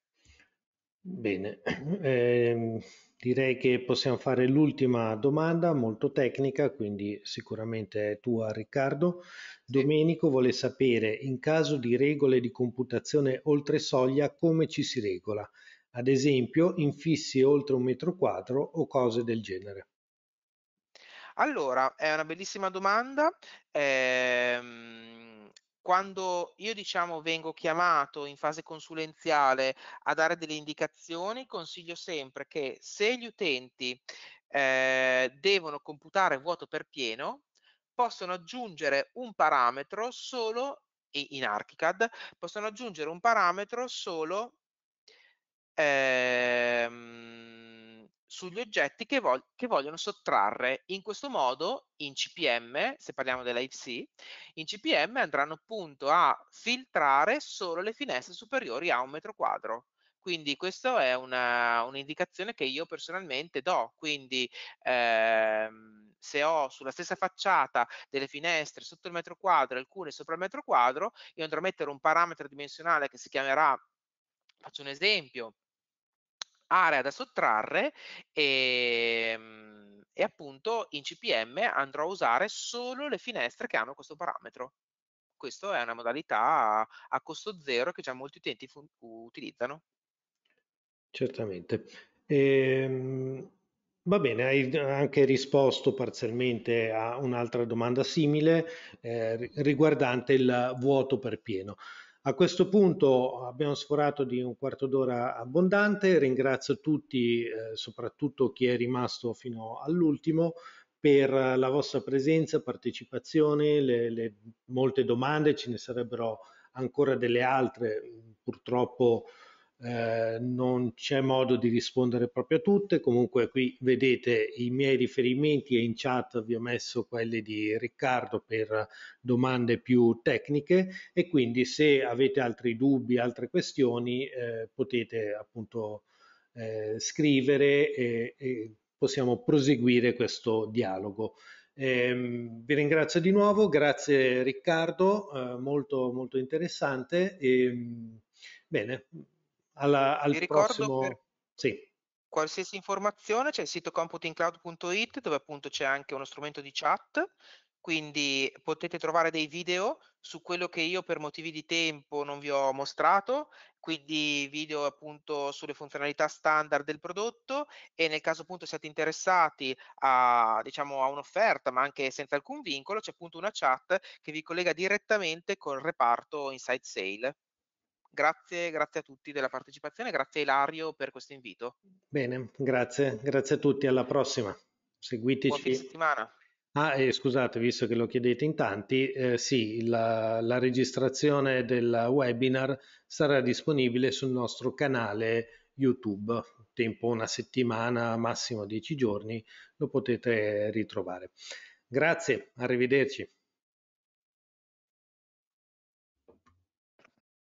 Bene, eh, direi che possiamo fare l'ultima domanda, molto tecnica, quindi sicuramente è tua Riccardo. Domenico vuole sapere, in caso di regole di computazione oltre soglia, come ci si regola? Ad esempio, infissi oltre un metro quadro o cose del genere. Allora, è una bellissima domanda. Ehm quando io diciamo vengo chiamato in fase consulenziale a dare delle indicazioni, consiglio sempre che se gli utenti eh, devono computare vuoto per pieno, possono aggiungere un parametro solo in ArchiCAD, possono aggiungere un parametro solo ehm, sugli oggetti che, vog che, vogliono sottrarre. In questo modo in CPM, se parliamo della IFC, in CPM andranno appunto a filtrare solo le finestre superiori a un metro quadro. Quindi questa è un'indicazione che io personalmente do, quindi ehm, se ho sulla stessa facciata delle finestre sotto il metro quadro e alcune sopra il metro quadro, io andrò a mettere un parametro dimensionale che si chiamerà, faccio un esempio, area da sottrarre e, ehm, e appunto in CPM andrò a usare solo le finestre che hanno questo parametro. Questa è una modalità a, a costo zero che già molti utenti utilizzano. Certamente. Ehm, va bene, hai anche risposto parzialmente a un'altra domanda simile eh, riguardante il vuoto per pieno. A questo punto abbiamo sforato di un quarto d'ora abbondante, ringrazio tutti, eh, soprattutto chi è rimasto fino all'ultimo, per la vostra presenza, partecipazione, le, le, molte domande, ce ne sarebbero ancora delle altre, purtroppo eh, non c'è modo di rispondere proprio a tutte, comunque qui vedete i miei riferimenti e in chat vi ho messo quelli di Riccardo per domande più tecniche e quindi se avete altri dubbi, altre questioni eh, potete appunto eh, scrivere e, e, possiamo proseguire questo dialogo. Ehm, vi ringrazio di nuovo, grazie Riccardo, eh, molto, molto interessante. E, ehm, bene, alla, al Mi prossimo... Sì. Qualsiasi informazione c'è il sito computingcloud.it dove appunto c'è anche uno strumento di chat, quindi potete trovare dei video su quello che io per motivi di tempo non vi ho mostrato, quindi video appunto sulle funzionalità standard del prodotto e nel caso appunto siate interessati a, diciamo, a un'offerta ma anche senza alcun vincolo c'è appunto una chat che vi collega direttamente col reparto Inside Sale. Grazie, grazie a tutti della partecipazione, grazie a Ilario per questo invito. Bene, grazie, grazie a tutti, alla prossima. Seguiteci. Buon fine settimana. Ah, eh, scusate, visto che lo chiedete in tanti, eh, sì, la, la, registrazione del webinar sarà disponibile sul nostro canale YouTube, tempo una settimana, massimo dieci giorni, lo potete ritrovare. Grazie, arrivederci.